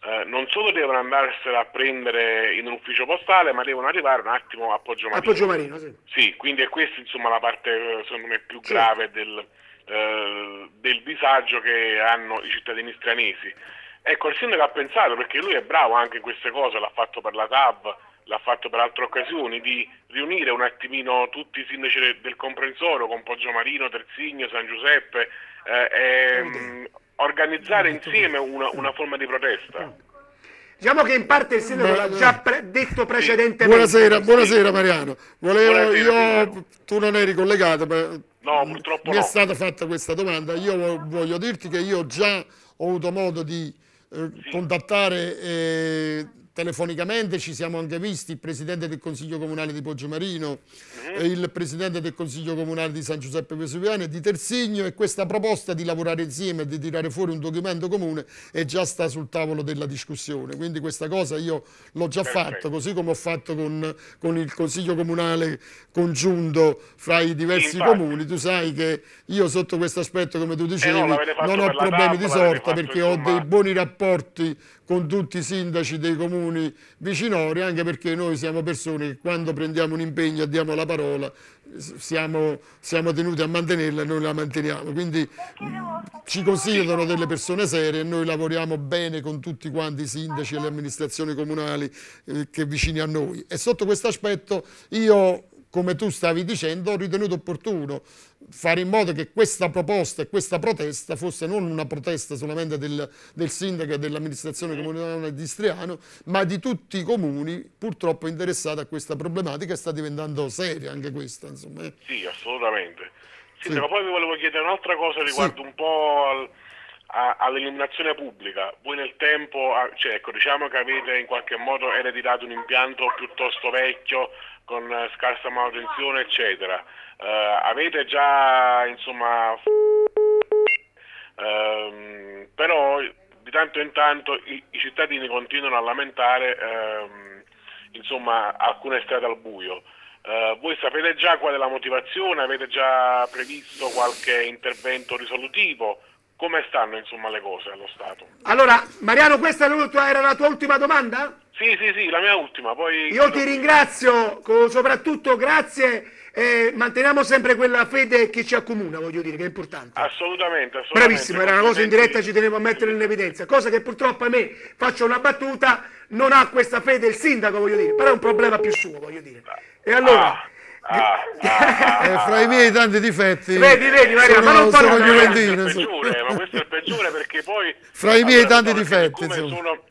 eh, non solo devono andarsela a prendere in un ufficio postale, ma devono arrivare un attimo a Poggio Marino. A Poggio Marino, sì. Sì, quindi è questa insomma la parte eh, secondo me più grave sì. del, eh, del disagio che hanno i cittadini stranesi. Ecco, il sindaco ha pensato, perché lui è bravo anche in queste cose, l'ha fatto per la TAV, l'ha fatto per altre occasioni, di riunire un attimino tutti i sindaci del, comprensorio, con Poggio Marino, Terzigno, San Giuseppe, eh, e, mm, organizzare insieme una, una forma di protesta. Diciamo che in parte il sindaco l'ha eh, già pre detto precedentemente. Buonasera, buonasera Mariano. Volevo, buonasera, io, tu non eri collegato, ma no, mm, purtroppo mi no. è stata fatta questa domanda. Io voglio dirti che io già ho avuto modo di eh, sì. contattare eh, telefonicamente ci siamo anche visti, il Presidente del Consiglio Comunale di Poggiomarino, mm il Presidente del Consiglio Comunale di San Giuseppe Vesuviano e di Tersigno e questa proposta di lavorare insieme e di tirare fuori un documento comune è già sta sul tavolo della discussione. Quindi questa cosa io l'ho già fatta, così come ho fatto con, con, il Consiglio Comunale congiunto fra i diversi Infatti. comuni. Tu sai che io sotto questo aspetto, come tu dicevi, eh no, non ho problemi tappa, di sorta perché ho dei buoni rapporti con tutti i sindaci dei comuni comuni vicinori, anche perché noi siamo persone che quando prendiamo un impegno e diamo la parola siamo, siamo, tenuti a mantenerla e noi la manteniamo. Quindi ci considerano delle persone serie e noi lavoriamo bene con tutti quanti i sindaci e le amministrazioni comunali eh, che vicini a noi. E sotto questo aspetto io come tu stavi dicendo, ho ritenuto opportuno fare in modo che questa proposta e questa protesta fosse non una protesta solamente del, del sindaco e dell'amministrazione comunale di Striano, ma di tutti i comuni purtroppo interessati a questa problematica e sta diventando seria anche questa. Insomma. Eh. Sì, assolutamente. Sindaco, sì. poi vi volevo chiedere un'altra cosa riguardo sì. un po' al, all'illuminazione pubblica. Voi nel tempo, ah, cioè, ecco, diciamo che avete in qualche modo ereditato un impianto piuttosto vecchio con eh, scarsa manutenzione, eccetera. Uh, avete già, insomma, um, però di tanto in tanto i, i cittadini continuano a lamentare um, insomma, alcune strade al buio. Uh, voi sapete già qual è la motivazione? Avete già previsto qualche intervento risolutivo? Come stanno insomma, le cose allo Stato? Allora, Mariano, questa era la tua ultima domanda? Sì, sì, sì, la mia ultima. Poi... Io ti ringrazio, soprattutto grazie. Eh, manteniamo sempre quella fede che ci accomuna, voglio dire, che è importante. Assolutamente, assolutamente. Bravissimo, era una cosa in diretta, ci tenevo a mettere in evidenza, cosa che purtroppo a me, faccio una battuta, non ha questa fede il sindaco, voglio dire, però è un problema più suo, voglio dire. E allora... Ah. Ah, ah, ah, fra i miei tanti difetti vedi vedi Maria, sono, ma non sono, sono ma questo è il peggiore perché poi fra i miei tanti difetti insomma. sono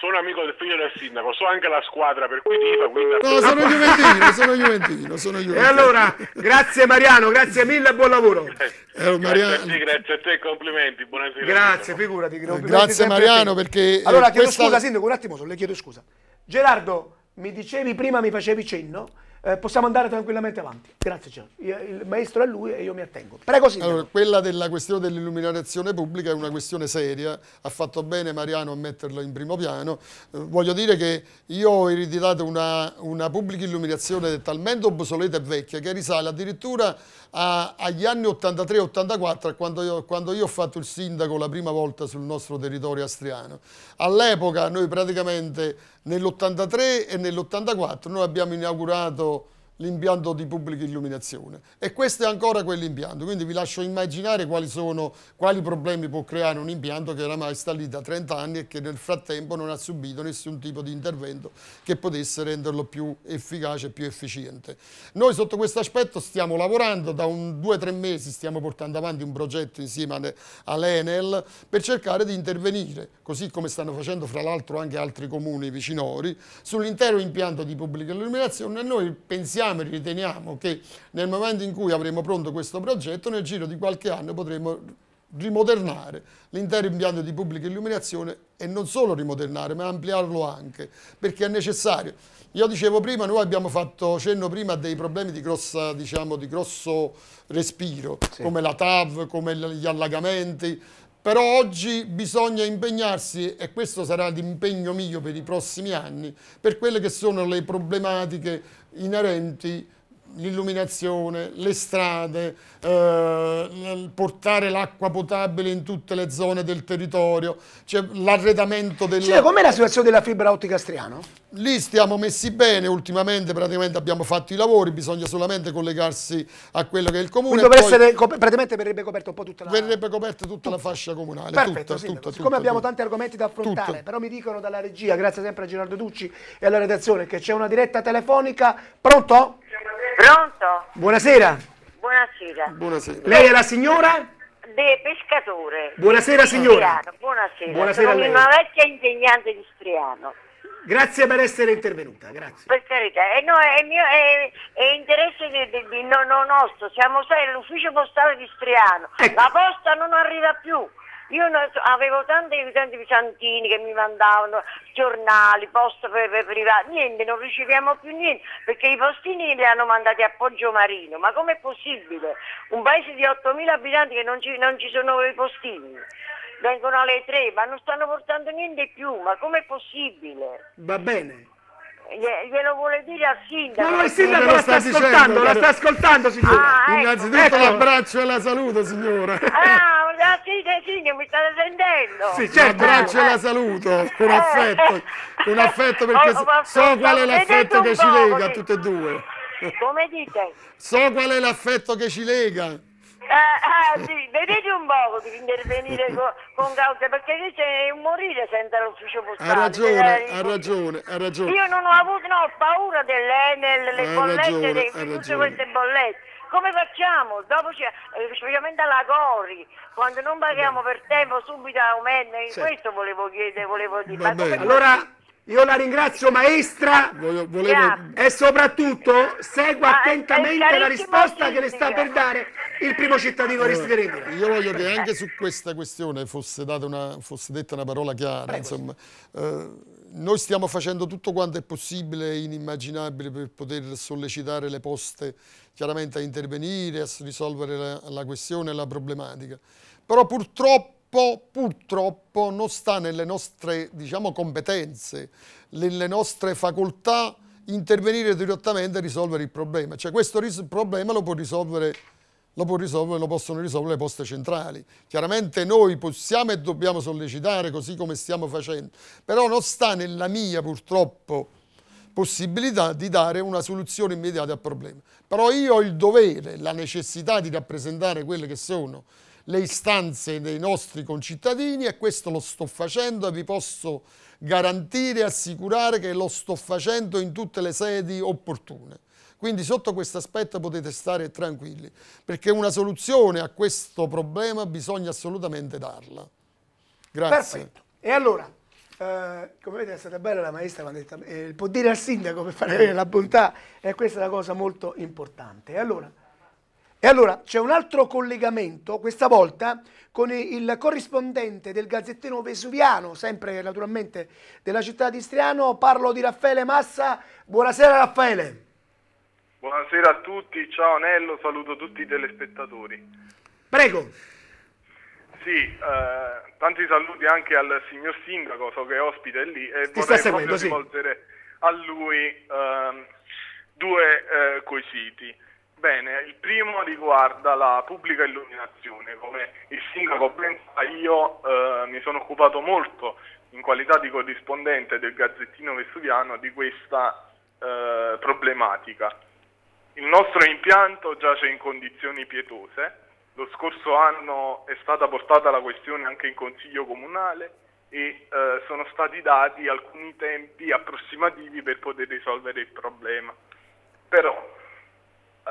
sono amico del figlio del sindaco, so anche la squadra per cui tifa, quindi... No, sono Juventino, sono Juventino, sono Juventino. E allora, grazie Mariano, grazie mille e buon lavoro. Eh, Mariano... grazie, grazie, a te, complimenti, buonasera. Grazie, figurati. Complimenti grazie eh, Mariano perché... Eh, allora, chiedo questa... scusa, sindaco, un attimo solo, le chiedo scusa. Gerardo, mi dicevi prima, mi facevi cenno eh, possiamo andare tranquillamente avanti. Grazie Gian. Il maestro è lui e io mi attengo. Prego signor. Allora, quella della questione dell'illuminazione pubblica è una questione seria, ha fatto bene Mariano a metterla in primo piano. Eh, voglio dire che io ho ereditato una, una, pubblica illuminazione talmente obsoleta e vecchia che risale addirittura a, agli anni 83-84, quando, quando io ho fatto il sindaco la prima volta sul nostro territorio astriano. All'epoca noi praticamente nell'83 e nell'84 noi abbiamo inaugurato l'impianto di pubblica illuminazione e questo è ancora quell'impianto, quindi vi lascio immaginare quali, sono, quali problemi può creare un impianto che oramai sta lì da 30 anni e che nel frattempo non ha subito nessun tipo di intervento che potesse renderlo più efficace e più efficiente. Noi sotto questo aspetto stiamo lavorando, da 2-3 mesi stiamo portando avanti un progetto insieme all'Enel per cercare di intervenire, così come stanno facendo fra l'altro anche altri comuni vicinori, sull'intero impianto di pubblica illuminazione e noi pensiamo Camere riteniamo che nel momento in cui avremo pronto questo progetto, nel giro di qualche anno potremo rimodernare l'intero impianto di pubblica illuminazione e non solo rimodernare ma ampliarlo anche perché è necessario io dicevo prima noi abbiamo fatto cenno prima a dei problemi di, grossa, diciamo, di grosso respiro sì. come la TAV come gli allagamenti però oggi bisogna impegnarsi, e questo sarà l'impegno mio per i prossimi anni, per quelle che sono le problematiche inerenti l'illuminazione, le strade, eh, portare l'acqua potabile in tutte le zone del territorio, cioè l'arredamento del... Cioè, com'è la situazione della fibra ottica a Striano? Lì stiamo messi bene, ultimamente praticamente abbiamo fatto i lavori, bisogna solamente collegarsi a quello che è il comune. Quindi essere, praticamente verrebbe coperta un po' tutta la... Verrebbe coperta tutta tutto. la fascia comunale. Perfetto, tutta, sindaco, tutta, siccome abbiamo tanti argomenti da affrontare, tutto. però mi dicono dalla regia, grazie sempre a Gerardo Ducci e alla redazione, che c'è una diretta telefonica. Pronto? Pronto? Buonasera. Buonasera. Buonasera. Lei è la signora? De pescatore. Buonasera signora. Buonasera. Buonasera Sono una vecchia insegnante di Striano. Grazie per essere intervenuta, grazie. Per carità, eh, no, è, mio, è, è interesse di, di, di no, no, nostro, siamo sei l'ufficio postale di Striano, ecco. la posta non arriva più, io avevo tanti tanti bizantini che mi mandavano giornali, post per, per privati, niente, non riceviamo più niente perché i postini li hanno mandati a Poggio Marino. Ma com'è possibile? Un paese di 8.000 abitanti che non ci, non ci sono i postini vengono alle tre, ma non stanno portando niente più, ma com'è possibile? Va bene glielo vuole dire al sindaco. No, il sindaco lo, la sta, dicendo, ascoltando, la sta ascoltando, signora. Ah, Innanzitutto ecco. l'abbraccio e la saluto, signora. Ah, sì, signore, mi state sentendo. Sì, certo. L'abbraccio eh, e la eh. saluto, con affetto. con affetto perché oh, so qual è l'affetto che ci lega a tutte e due. Come dite? So qual è l'affetto che ci lega. Ah, ah, sì, vedete un po' di intervenire con, con causa, perché qui c'è un morire senza l'ufficio postale. Ha ragione, eh, ha ragione, ha ragione. Io non ho avuto, no, ho paura dell'Enel, eh, le ha bollette, ragione, le, tutte queste bollette. Come facciamo? Dopo c'è, eh, specialmente alla Cori, quando non paghiamo per tempo subito aumenta, questo volevo chiedere, volevo dire. Allora... Io la ringrazio maestra Voglio, volevo... e soprattutto segua attentamente la risposta che le sta per dare il primo cittadino allora, Io voglio che anche su questa questione fosse, una, fosse detta una parola chiara. Insomma, eh, noi stiamo facendo tutto quanto è possibile e inimmaginabile per poter sollecitare le poste chiaramente a intervenire, a risolvere la, la questione e la problematica. Però purtroppo purtroppo, purtroppo non sta nelle nostre diciamo, competenze, nelle nostre facoltà intervenire direttamente e risolvere il problema. Cioè questo problema lo può risolvere lo, può risolvere, lo possono risolvere le poste centrali. Chiaramente noi possiamo e dobbiamo sollecitare così come stiamo facendo, però non sta nella mia purtroppo possibilità di dare una soluzione immediata al problema. Però io ho il dovere, la necessità di rappresentare quelle che sono le istanze dei nostri concittadini e questo lo sto facendo e vi posso garantire e assicurare che lo sto facendo in tutte le sedi opportune. Quindi sotto questo aspetto potete stare tranquilli, perché una soluzione a questo problema bisogna assolutamente darla. Grazie. Perfetto. E allora, eh, come vedete è stata bella la maestra quando ha detto eh, può dire al sindaco per fare la bontà, e eh, questa è la cosa molto importante. E allora, e allora c'è un altro collegamento, questa volta con il corrispondente del Gazzettino Vesuviano, sempre naturalmente della città di Istriano, parlo di Raffaele Massa. Buonasera Raffaele. Buonasera a tutti, ciao Anello, saluto tutti i telespettatori. Prego. Sì, eh, tanti saluti anche al signor sindaco, so che è ospite lì e Ti vorrei seguendo, proprio sì. rivolgere a lui eh, due eh, quesiti. Bene, il primo riguarda la pubblica illuminazione. Come il sindaco pensa, io eh, mi sono occupato molto, in qualità di corrispondente del Gazzettino Vesuviano, di questa eh, problematica. Il nostro impianto giace in condizioni pietose. Lo scorso anno è stata portata la questione anche in Consiglio Comunale e eh, sono stati dati alcuni tempi approssimativi per poter risolvere il problema. Però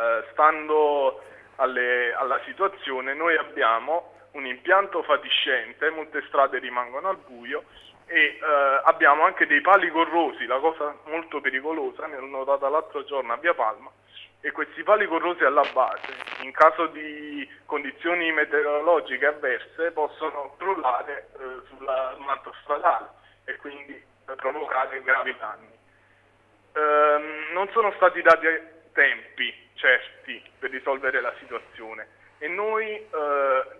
eh, stando alle, alla situazione, noi abbiamo un impianto fatiscente, molte strade rimangono al buio e eh, abbiamo anche dei pali corrosi, la cosa molto pericolosa, ne ho notata l'altro giorno a Via Palma, e questi pali corrosi alla base, in caso di condizioni meteorologiche avverse, possono crollare eh, sulla matta stradale e quindi eh, provocare gravi danni. Ehm, non sono stati dati tempi certi per risolvere la situazione e noi, eh,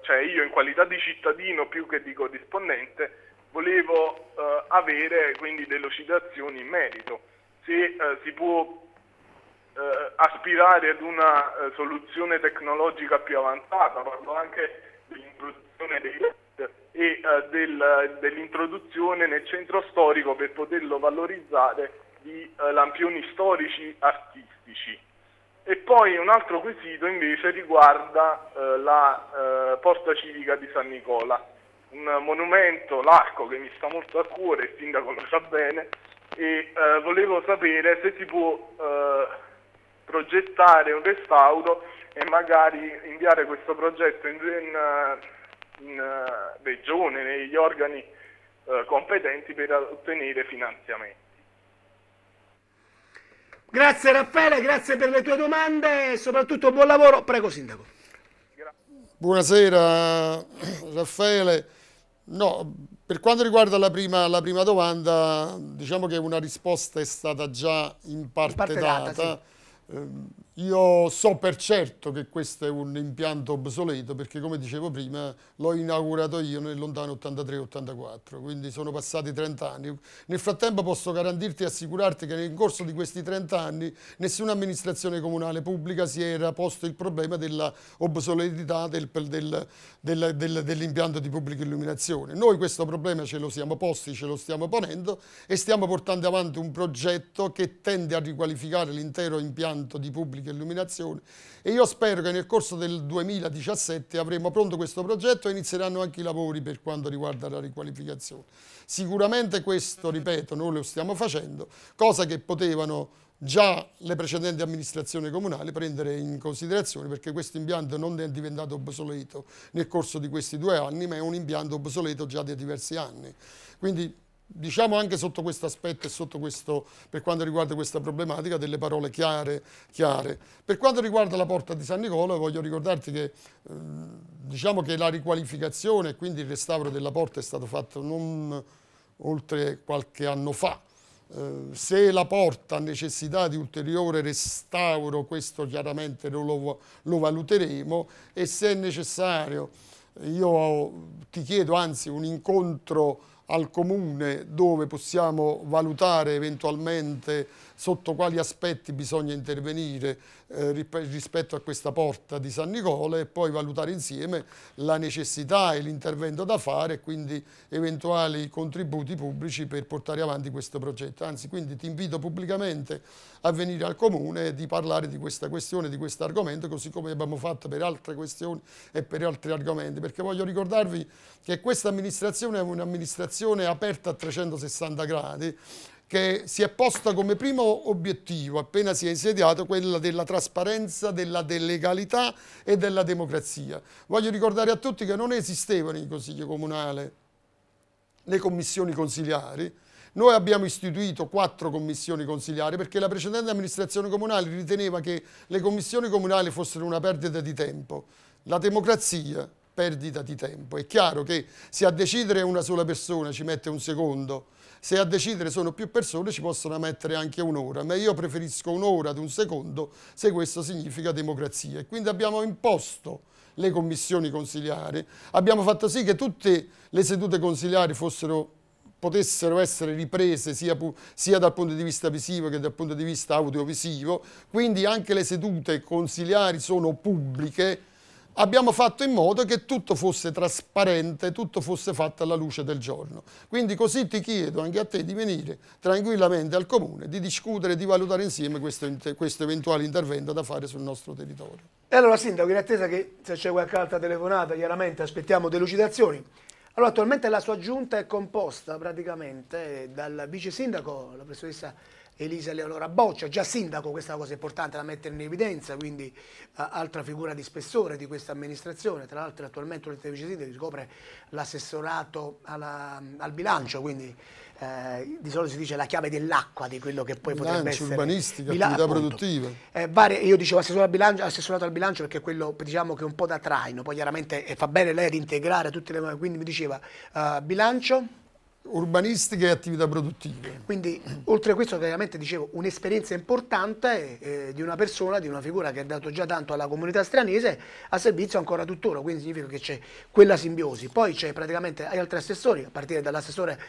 cioè io in qualità di cittadino più che di corrispondente, volevo eh, avere quindi delle citazioni in merito. Se eh, si può eh, aspirare ad una eh, soluzione tecnologica più avanzata, parlo anche dell'introduzione dei e eh, del, dell'introduzione nel centro storico per poterlo valorizzare di lampioni storici artistici. E poi un altro quesito invece riguarda eh, la eh, Porta Civica di San Nicola, un monumento, l'arco che mi sta molto a cuore, il sindaco lo sa bene, e eh, volevo sapere se si può eh, progettare un restauro e magari inviare questo progetto in, in, in eh, regione, negli organi eh, competenti per ottenere finanziamenti. Grazie Raffaele, grazie per le tue domande e soprattutto buon lavoro. Prego Sindaco. Buonasera Raffaele. No, per quanto riguarda la prima, la prima, domanda, diciamo che una risposta è stata già in parte, in parte data. data sì. Ehm, io so per certo che questo è un impianto obsoleto perché come dicevo prima l'ho inaugurato io nel lontano 83-84, quindi sono passati 30 anni. Nel frattempo posso garantirti e assicurarti che nel corso di questi 30 anni nessuna amministrazione comunale pubblica si era posto il problema della obsoletità del, del, del, dell'impianto di pubblica illuminazione. Noi questo problema ce lo siamo posti, ce lo stiamo ponendo e stiamo portando avanti un progetto che tende a riqualificare l'intero impianto di pubblica illuminazione tecnica, illuminazione e io spero che nel corso del 2017 avremo pronto questo progetto e inizieranno anche i lavori per quanto riguarda la riqualificazione. Sicuramente questo, ripeto, noi lo stiamo facendo, cosa che potevano già le precedenti amministrazioni comunali prendere in considerazione perché questo impianto non è diventato obsoleto nel corso di questi due anni ma è un impianto obsoleto già da diversi anni quindi diciamo anche sotto questo aspetto e sotto questo, per quanto riguarda questa problematica delle parole chiare, chiare. Per quanto riguarda la porta di San Nicola voglio ricordarti che, ehm, diciamo che la riqualificazione e quindi il restauro della porta è stato fatto non oltre qualche anno fa. Ehm, se la porta ha necessità di ulteriore restauro questo chiaramente lo, lo valuteremo e se è necessario io ti chiedo anzi un incontro al comune dove possiamo valutare eventualmente sotto quali aspetti bisogna intervenire eh, rispetto a questa porta di San Nicola e poi valutare insieme la necessità e l'intervento da fare e quindi eventuali contributi pubblici per portare avanti questo progetto. Anzi, quindi ti invito pubblicamente a venire al Comune e di parlare di questa questione, di questo argomento, così come abbiamo fatto per altre questioni e per altri argomenti, perché voglio ricordarvi che questa amministrazione è un'amministrazione aperta a 360 gradi che si è posta come primo obiettivo, appena si è insediato, quella della trasparenza, della legalità e della democrazia. Voglio ricordare a tutti che non esistevano in Consiglio Comunale le commissioni consigliari. noi abbiamo istituito quattro commissioni consigliari perché la precedente amministrazione comunale riteneva che le commissioni comunali fossero una perdita di tempo. La democrazia, perdita di tempo. È chiaro che se a decidere una sola persona ci mette un secondo, se a decidere sono più persone ci possono mettere anche un'ora, ma io preferisco un'ora ad un secondo se questo significa democrazia. quindi abbiamo imposto le commissioni consigliari, abbiamo fatto sì che tutte le sedute consiliari fossero potessero essere riprese sia, sia, dal punto di vista visivo che dal punto di vista audiovisivo, quindi anche le sedute consiliari sono pubbliche, abbiamo fatto in modo che tutto fosse trasparente, tutto fosse fatto alla luce del giorno. Quindi così ti chiedo anche a te di venire tranquillamente al Comune, di discutere e di valutare insieme questo, questo, eventuale intervento da fare sul nostro territorio. E allora Sindaco, in attesa che se c'è qualche altra telefonata, chiaramente aspettiamo delucidazioni. Allora attualmente la sua giunta è composta praticamente dal vice sindaco, la professoressa Elisa Leonora Boccia, già sindaco, questa è una cosa importante da mettere in evidenza, quindi uh, altra figura di spessore di questa amministrazione, tra l'altro attualmente l'ente vice sindaco ricopre l'assessorato al bilancio, quindi eh, di solito si dice la chiave dell'acqua di quello che poi bilancio, potrebbe essere urbanistica, Bila attività appunto. produttive eh, varie, io dicevo assessorato al, bilancio, assessorato al bilancio perché quello diciamo che è un po' da traino poi chiaramente eh, fa bene lei ad integrare tutte le quindi mi diceva uh, bilancio urbanistiche e attività produttive. Quindi oltre a questo chiaramente dicevo un'esperienza importante eh, eh, di una persona, di una figura che ha dato già tanto alla comunità stranese a servizio ancora tuttora, quindi significa che c'è quella simbiosi. Poi c'è praticamente agli altri assessori, a partire dall'assessore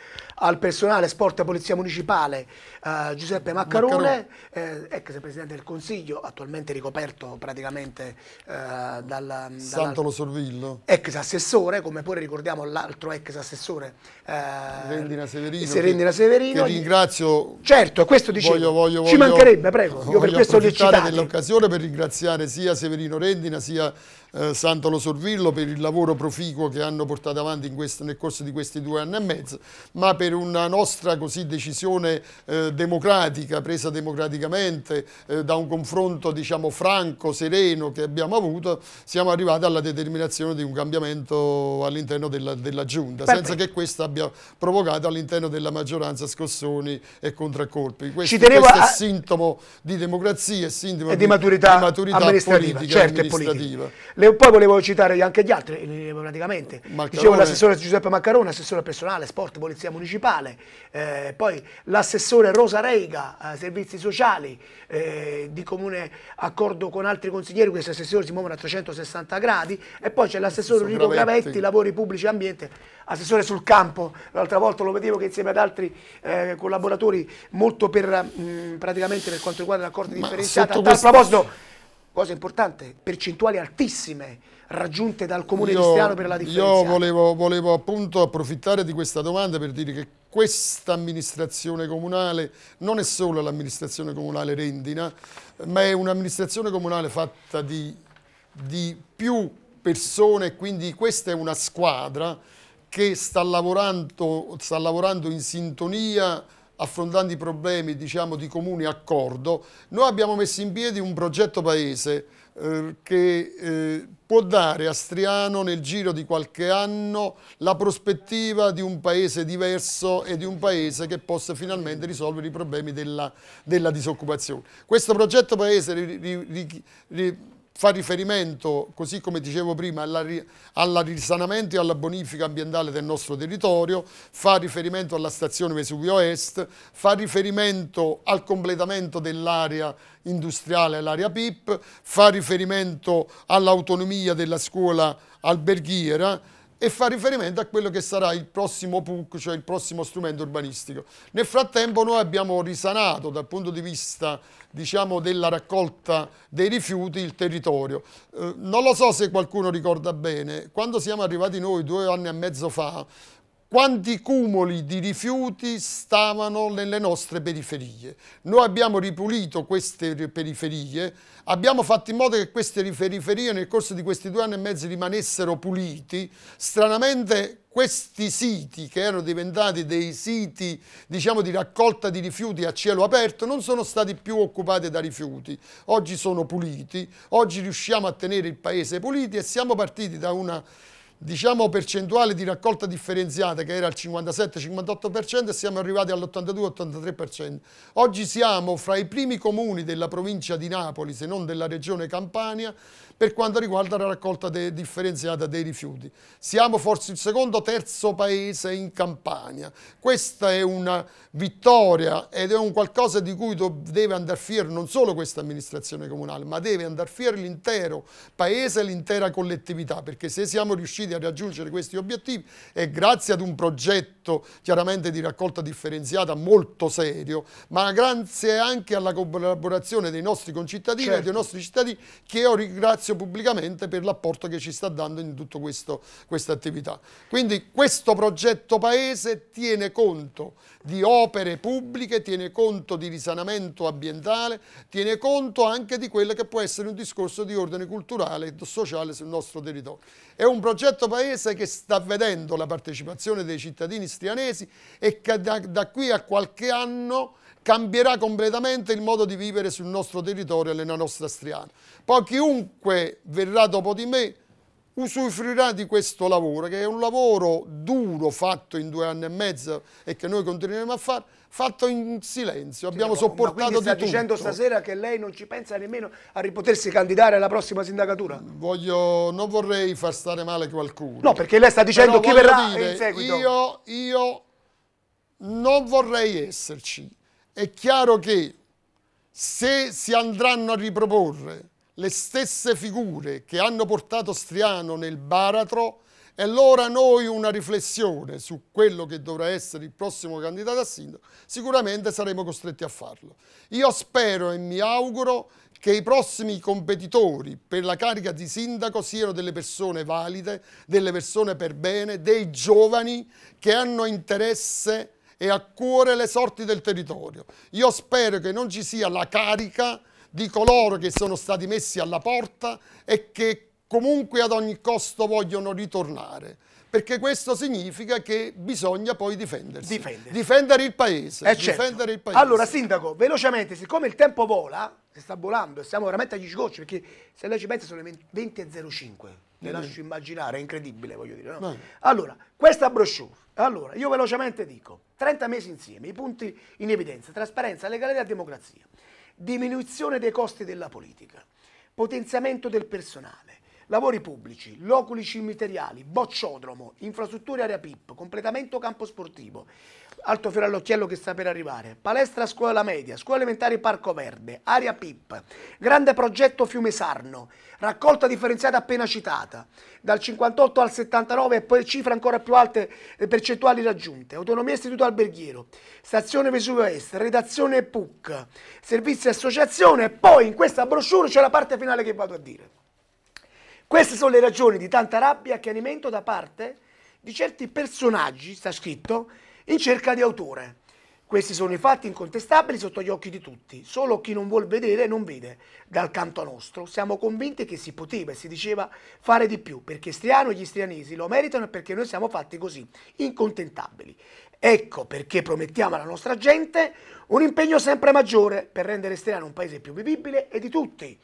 al personale, sport e polizia municipale eh, Giuseppe Maccarone, Eh, ex presidente del Consiglio, attualmente ricoperto praticamente eh, dal, dal Santolo Sorvillo, ex assessore, come pure ricordiamo l'altro ex assessore eh, Serendina Severino. Serendina Severino. Che, che ringrazio. Certo, questo dicevo. Voglio, voglio, ci mancherebbe, prego. Io per questo le citavo. dell'occasione per ringraziare sia Severino Rendina sia eh, Santolo Sorvillo per il lavoro proficuo che hanno portato avanti questo, nel corso di questi due anni e mezzo, ma per una nostra così decisione eh, democratica, presa democraticamente eh, da un confronto diciamo, franco, sereno che abbiamo avuto, siamo arrivati alla determinazione di un cambiamento all'interno della, della, Giunta, Perfetto. senza che questo abbia provocato all'interno della maggioranza scossoni e contraccolpi. Questo, questo a... è sintomo di democrazia, è sintomo e di, di maturità, maturità amministrativa, politica certo, amministrativa. Politica. Le, poi volevo citare anche gli altri, eh, praticamente. Maccarone. Dicevo l'assessore Giuseppe Maccarone, assessore personale, sport, polizia municipale, eh, poi l'assessore Rosa Reiga, eh, servizi sociali, eh, di comune accordo con altri consiglieri, questi assessori si muovono a 360 gradi, e poi c'è l'assessore Enrico Gravetti, lavori pubblici e ambiente, assessore sul campo, l'altra volta lo vedevo che insieme ad altri eh, collaboratori molto per, mh, mm, praticamente per quanto riguarda l'accordo differenziato, differenziata, a questo... proposito cosa importante, percentuali altissime raggiunte dal Comune io, Cristiano per la differenza. Io volevo, volevo, appunto approfittare di questa domanda per dire che questa amministrazione comunale non è solo l'amministrazione comunale Rendina, ma è un'amministrazione comunale fatta di, di più persone, quindi questa è una squadra che sta lavorando, sta lavorando in sintonia affrontando i problemi diciamo, di comune accordo, noi abbiamo messo in piedi un progetto paese eh, che eh, può dare a Striano nel giro di qualche anno la prospettiva di un paese diverso e di un paese che possa finalmente risolvere i problemi della, della disoccupazione. Questo progetto paese ri, ri, ri, fa riferimento, così come dicevo prima, al risanamento e alla bonifica ambientale del nostro territorio, fa riferimento alla stazione Vesuvio Est, fa riferimento al completamento dell'area industriale, l'area PIP, fa riferimento all'autonomia della scuola alberghiera, e fa riferimento a quello che sarà il prossimo PUC, cioè il prossimo strumento urbanistico. Nel frattempo noi abbiamo risanato dal punto di vista diciamo, della raccolta dei rifiuti il territorio. Eh, non lo so se qualcuno ricorda bene, quando siamo arrivati noi due anni e mezzo fa quanti cumuli di rifiuti stavano nelle nostre periferie. Noi abbiamo ripulito queste periferie, abbiamo fatto in modo che queste periferie nel corso di questi due anni e mezzo rimanessero puliti. Stranamente questi siti che erano diventati dei siti diciamo, di raccolta di rifiuti a cielo aperto non sono stati più occupati da rifiuti, oggi sono puliti, oggi riusciamo a tenere il paese pulito e siamo partiti da una diciamo, percentuale di raccolta differenziata che era al 57-58% e siamo arrivati all'82-83%. Oggi siamo fra i primi comuni della provincia di Napoli, se non della regione Campania, per quanto riguarda la raccolta de differenziata dei rifiuti. Siamo forse il secondo o terzo paese in Campania. Questa è una vittoria ed è un qualcosa di cui deve andare fiero non solo questa amministrazione comunale, ma deve andare fiero l'intero paese e l'intera collettività, perché se siamo riusciti a raggiungere questi obiettivi è grazie ad un progetto chiaramente di raccolta differenziata molto serio, ma grazie anche alla collaborazione dei nostri concittadini certo. e dei certo. nostri cittadini che io ringrazio ringrazio pubblicamente per l'apporto che ci sta dando in tutta questa attività. Quindi questo progetto paese tiene conto di opere pubbliche, tiene conto di risanamento ambientale, tiene conto anche di quello che può essere un discorso di ordine culturale e sociale sul nostro territorio. È un progetto paese che sta vedendo la partecipazione dei cittadini strianesi e che da, da qui a qualche anno cambierà completamente il modo di vivere sul nostro territorio e nella nostra strada. Poi chiunque verrà dopo di me usufruirà di questo lavoro, che è un lavoro duro fatto in due anni e mezzo e che noi continueremo a fare, fatto in silenzio, abbiamo sì, sopportato di sta tutto. sta dicendo stasera che lei non ci pensa nemmeno a ripotersi candidare alla prossima sindacatura? Voglio, non vorrei far stare male qualcuno. No, perché lei sta dicendo Però chi verrà dire, in seguito. Io, io non vorrei esserci, è chiaro che se si andranno a riproporre le stesse figure che hanno portato Striano nel baratro, allora noi una riflessione su quello che dovrà essere il prossimo candidato a sindaco, sicuramente saremo costretti a farlo. Io spero e mi auguro che i prossimi competitori per la carica di sindaco siano delle persone valide, delle persone per bene, dei giovani che hanno interesse a e a cuore le sorti del territorio. Io spero che non ci sia la carica di coloro che sono stati messi alla porta e che comunque ad ogni costo vogliono ritornare perché questo significa che bisogna poi difendersi. Difendere, difendere, il, paese, eh certo. il, paese, Allora, Sindaco, velocemente, siccome il tempo vola, sta volando, siamo veramente agli sgocci, perché se lei ci pensa sono le 20.05. Le lascio immaginare, è incredibile, voglio dire. No? Allora, questa brochure. Allora, io velocemente dico, 30 mesi insieme, i punti in evidenza, trasparenza, legalità e democrazia, diminuzione dei costi della politica, potenziamento del personale, lavori pubblici, loculi cimiteriali, bocciodromo, infrastrutture area PIP, completamento campo sportivo, Alto Fiore all'Occhiello che sta per arrivare, palestra scuola media, scuola elementare Parco Verde, area PIP, grande progetto Fiume Sarno, raccolta differenziata appena citata, dal 58 al 79 e poi cifre ancora più alte eh, percentuali raggiunte, autonomia istituto alberghiero, stazione Vesuvio Est, redazione PUC, servizi e associazione e poi in questa brochure c'è la parte finale che vado a dire. Queste sono le ragioni di tanta rabbia e accanimento da parte di certi personaggi, sta scritto, in cerca di autore. Questi sono i fatti incontestabili sotto gli occhi di tutti, solo chi non vuol vedere non vede. Dal canto nostro siamo convinti che si poteva e si diceva fare di più, perché Striano e gli strianesi lo meritano e perché noi siamo fatti così, incontentabili. Ecco perché promettiamo alla nostra gente un impegno sempre maggiore per rendere Striano un paese più vivibile e di tutti,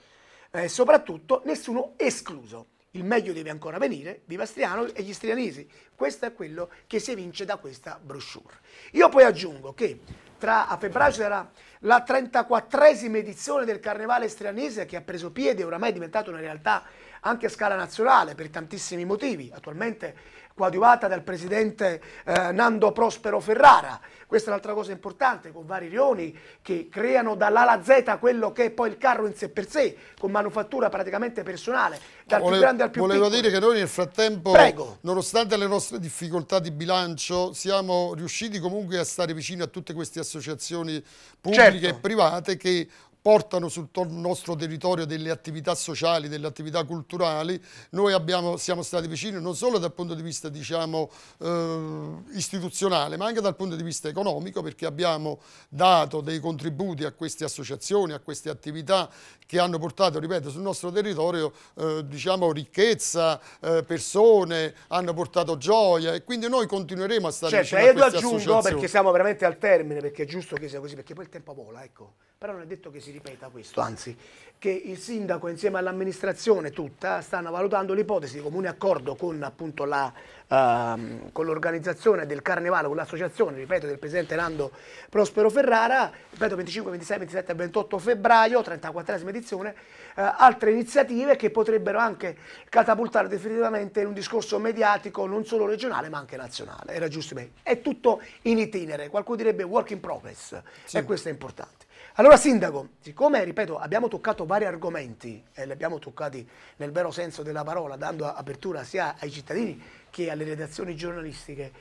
e eh, soprattutto nessuno escluso il meglio deve ancora venire, viva Striano e gli strianesi. Questo è quello che si evince da questa brochure. Io poi aggiungo che tra, a febbraio c'era la 34esima edizione del Carnevale Strianese che ha preso piede, oramai è diventata una realtà anche a scala nazionale per tantissimi motivi, attualmente coadiuvata dal presidente eh, Nando Prospero Ferrara. Questa è un'altra cosa importante, con vari rioni che creano dall'A dall'ala Z quello che è poi il carro in sé per sé, con manufattura praticamente personale, dal Vole, più grande al più volevo piccolo. Volevo dire che noi nel frattempo, Prego. nonostante le nostre difficoltà di bilancio, siamo riusciti comunque a stare vicino a tutte queste associazioni pubbliche certo. e private che portano sul nostro territorio delle attività sociali, delle attività culturali, noi abbiamo, siamo stati vicini non solo dal punto di vista diciamo, eh, istituzionale ma anche dal punto di vista economico perché abbiamo dato dei contributi a queste associazioni, a queste attività che hanno portato, ripeto, sul nostro territorio eh, diciamo, ricchezza, eh, persone, hanno portato gioia e quindi noi continueremo a stare certo, vicini a queste aggiungo, associazioni. aggiungo perché siamo veramente al termine, perché è giusto che sia così, perché poi il tempo vola, ecco. Però non è detto che si ripeta questo, anzi, che il sindaco insieme all'amministrazione tutta stanno valutando l'ipotesi di comune accordo con appunto la, ehm, con l'organizzazione del carnevale, con l'associazione, ripeto, del presidente Nando Prospero Ferrara, ripeto 25, 26, 27 e 28 febbraio, 34esima edizione, eh, altre iniziative che potrebbero anche catapultare definitivamente in un discorso mediatico non solo regionale ma anche nazionale. Era giusto, beh, è tutto in itinere, qualcuno direbbe work in progress sì. e questo è importante. Allora Sindaco, siccome, ripeto, abbiamo toccato vari argomenti e li abbiamo toccati nel vero senso della parola, dando apertura sia ai cittadini che alle redazioni giornalistiche,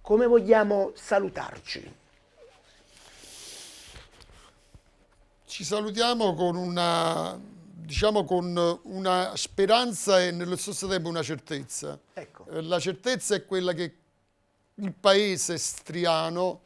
come vogliamo salutarci? Ci salutiamo con una, diciamo, con una speranza e nello stesso tempo una certezza. Ecco. Eh, la certezza è quella che il paese striano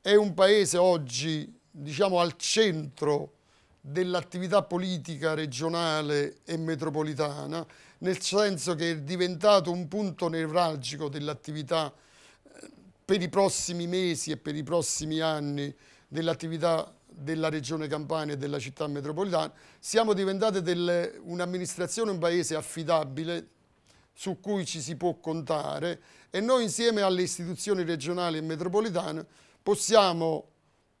è un paese oggi diciamo, al centro dell'attività politica regionale e metropolitana, nel senso che è diventato un punto nevralgico dell'attività eh, per i prossimi mesi e per i prossimi anni dell'attività della regione Campania e della città metropolitana, siamo diventate un'amministrazione, un paese affidabile su cui ci si può contare e noi insieme alle istituzioni regionali e metropolitane possiamo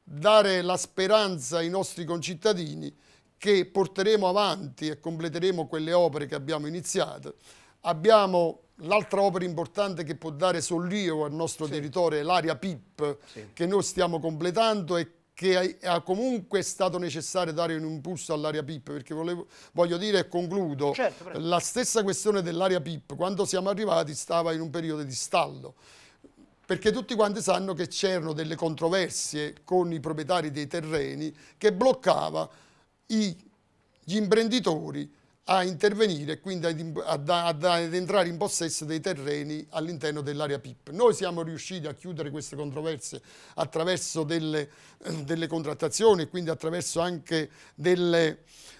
dare la speranza ai nostri concittadini che porteremo avanti e completeremo quelle opere che abbiamo iniziato. Abbiamo l'altra opera importante che può dare sollievo al nostro sì. territorio l'area PIP sì. che noi stiamo completando e che è, comunque stato necessario dare un impulso all'area PIP perché volevo, voglio dire e concludo certo, la stessa questione dell'area PIP quando siamo arrivati stava in un periodo di stallo perché tutti quanti sanno che c'erano delle controversie con i proprietari dei terreni che bloccava i, gli imprenditori a intervenire e quindi ad, ad, ad, entrare in possesso dei terreni all'interno dell'area PIP. Noi siamo riusciti a chiudere queste controversie attraverso delle, delle contrattazioni e quindi attraverso anche delle,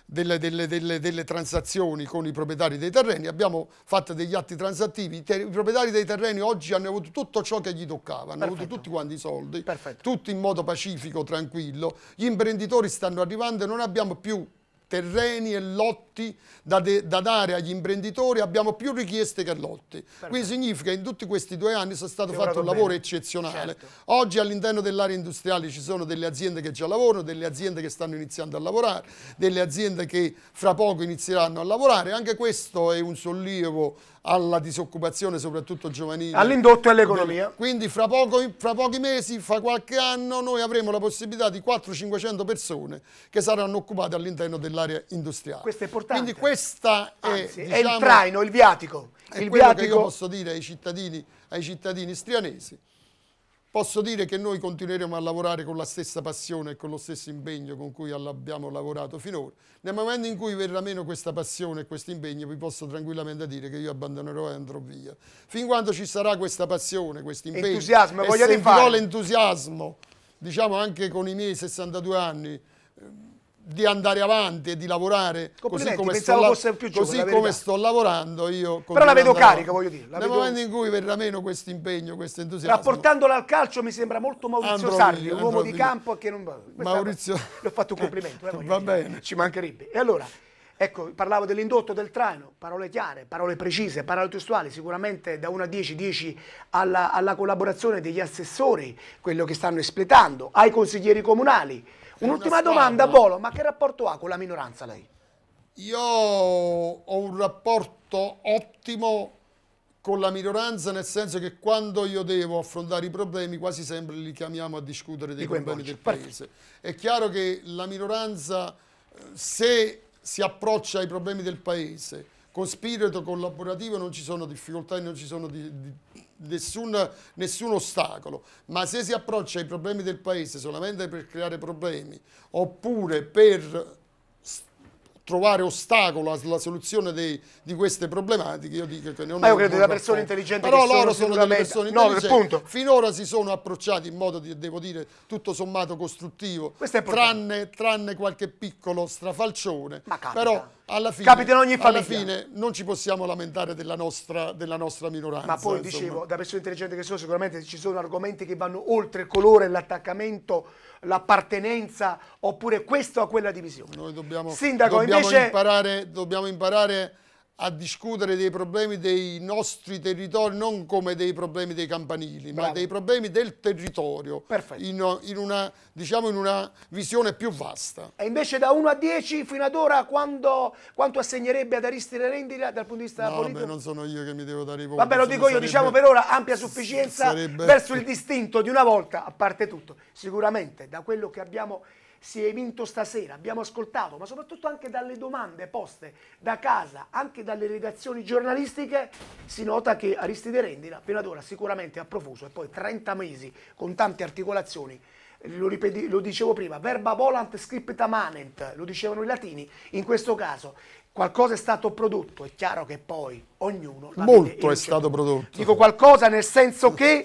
delle, delle, delle, delle, transazioni con i proprietari dei terreni, abbiamo fatto degli atti transattivi, i proprietari dei terreni oggi hanno avuto tutto ciò che gli toccava, hanno Perfetto. avuto tutti quanti i soldi, Perfetto. tutti in modo pacifico, tranquillo, gli imprenditori stanno arrivando e non abbiamo più terreni e lotti da, da, dare agli imprenditori, abbiamo più richieste che lotti. Perfetto. Quindi significa che in tutti questi due anni è stato fatto un bene. lavoro eccezionale. Certo. Oggi all'interno dell'area industriale ci sono delle aziende che già lavorano, delle aziende che stanno iniziando a lavorare, delle aziende che fra poco inizieranno a lavorare. Anche questo è un sollievo alla disoccupazione, soprattutto giovanile. All'indotto e all'economia. Quindi fra, poco, fra, pochi mesi, fra qualche anno, noi avremo la possibilità di 400-500 persone che saranno occupate all'interno dell'area industriale. Questo è importante. Quindi questa è, Anzi, diciamo, è il diciamo, traino, il viatico. È il quello viatico... che io posso dire ai cittadini, ai cittadini, strianesi. Posso dire che noi continueremo a lavorare con la stessa passione e con lo stesso impegno con cui abbiamo lavorato finora. Nel momento in cui verrà meno questa passione e questo impegno, vi posso tranquillamente dire che io abbandonerò e andrò via. Fin quando ci sarà questa passione, questo impegno, entusiasmo, e voglio sentirò l'entusiasmo, diciamo anche con i miei 62 anni, di andare avanti e di lavorare così come, sto, giovane, così come sto, lavorando io. Però la vedo carica, voglio dire. Nel vedo... momento in cui verrà meno questo impegno, questo entusiasmo. Rapportandola al calcio mi sembra molto Maurizio andrò Sarri, un uomo di campo che non... Questa Maurizio... Le ho fatto un complimento, eh, va dire. bene. ci mancherebbe. E allora, ecco, parlavo dell'indotto del traino, parole chiare, parole precise, parole testuali, sicuramente da 1 a 10, 10 alla, alla collaborazione degli assessori, quello che stanno espletando, ai consiglieri comunali, Un'ultima domanda, Bolo, ma che rapporto ha con la minoranza lei? Io ho un rapporto ottimo con la minoranza, nel senso che quando io devo affrontare i problemi quasi sempre li chiamiamo a discutere dei problemi del paese. È chiaro che la minoranza, eh, se si approccia ai problemi del paese con spirito collaborativo non ci sono difficoltà e non ci sono di, di nessun, nessun ostacolo, ma se si approccia ai problemi del paese solamente per creare problemi oppure per trovare ostacolo alla soluzione dei, di queste problematiche, io dico che non Ma io credo che da persone intelligenti Però loro sono, delle persone no, intelligenti. Finora si sono approcciati in modo, di, devo dire, tutto sommato costruttivo, tranne, tranne, qualche piccolo strafalcione. Ma capita alla fine, capita in ogni famiglia. Alla fine non ci possiamo lamentare della nostra, della nostra minoranza. Ma poi insomma. dicevo, da persone intelligenti che sono, sicuramente ci sono argomenti che vanno oltre il colore, l'attaccamento, l'appartenenza, oppure questa o quella divisione. Noi dobbiamo, Sindaco, dobbiamo invece... imparare, dobbiamo imparare a discutere dei problemi dei nostri territori non come dei problemi dei campanili Bravo. ma dei problemi del territorio in, in, una, diciamo, in, una, visione più vasta e invece da 1 a 10 fino ad ora quando, quanto assegnerebbe ad Aristide Rendila dal punto di vista no, politico? Beh, non sono io che mi devo dare i voti vabbè lo dico io sarebbe, diciamo per ora ampia sufficienza sarebbe... verso il distinto di una volta a parte tutto sicuramente da quello che abbiamo si è vinto stasera, abbiamo ascoltato, ma soprattutto anche dalle domande poste da casa, anche dalle redazioni giornalistiche, si nota che Aristide Rendina appena d'ora sicuramente ha profuso e poi 30 mesi con tante articolazioni lo, ripeti, lo, dicevo prima, verba volant script amanent, lo dicevano i latini, in questo caso qualcosa è stato prodotto, è chiaro che poi ognuno... Molto è stato prodotto. Dico qualcosa nel senso che,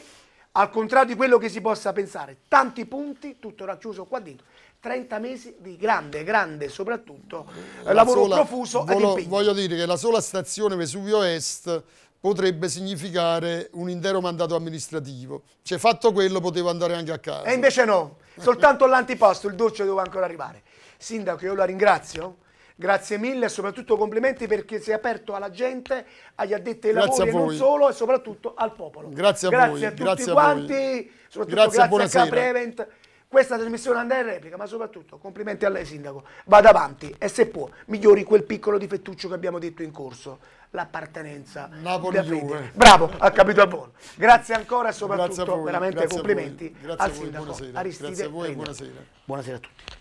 al contrario di quello che si possa pensare, tanti punti, tutto racchiuso qua dentro, 30 mesi di grande, grande soprattutto la eh, lavoro sola, profuso volo, Voglio dire che la sola stazione Vesuvio Est potrebbe significare un intero mandato amministrativo. Cioè fatto quello poteva andare anche a casa. E invece no, soltanto l'antipasto, il dolce doveva ancora arrivare. Sindaco, io la ringrazio. Grazie mille e soprattutto complimenti perché sei aperto alla gente, agli addetti ai grazie lavori e non solo e soprattutto al popolo. Grazie a grazie voi. A tutti grazie quanti, a voi. soprattutto grazie, grazie a, a Caprevent questa trasmissione andrà in replica, ma soprattutto complimenti a lei Sindaco, vada avanti e se può migliori quel piccolo difettuccio che abbiamo detto in corso, l'appartenenza Napoli-Juve. Bravo, ha capito a volo. Grazie ancora e soprattutto veramente complimenti al Sindaco Aristide Grazie a voi e buonasera. Buonasera a tutti.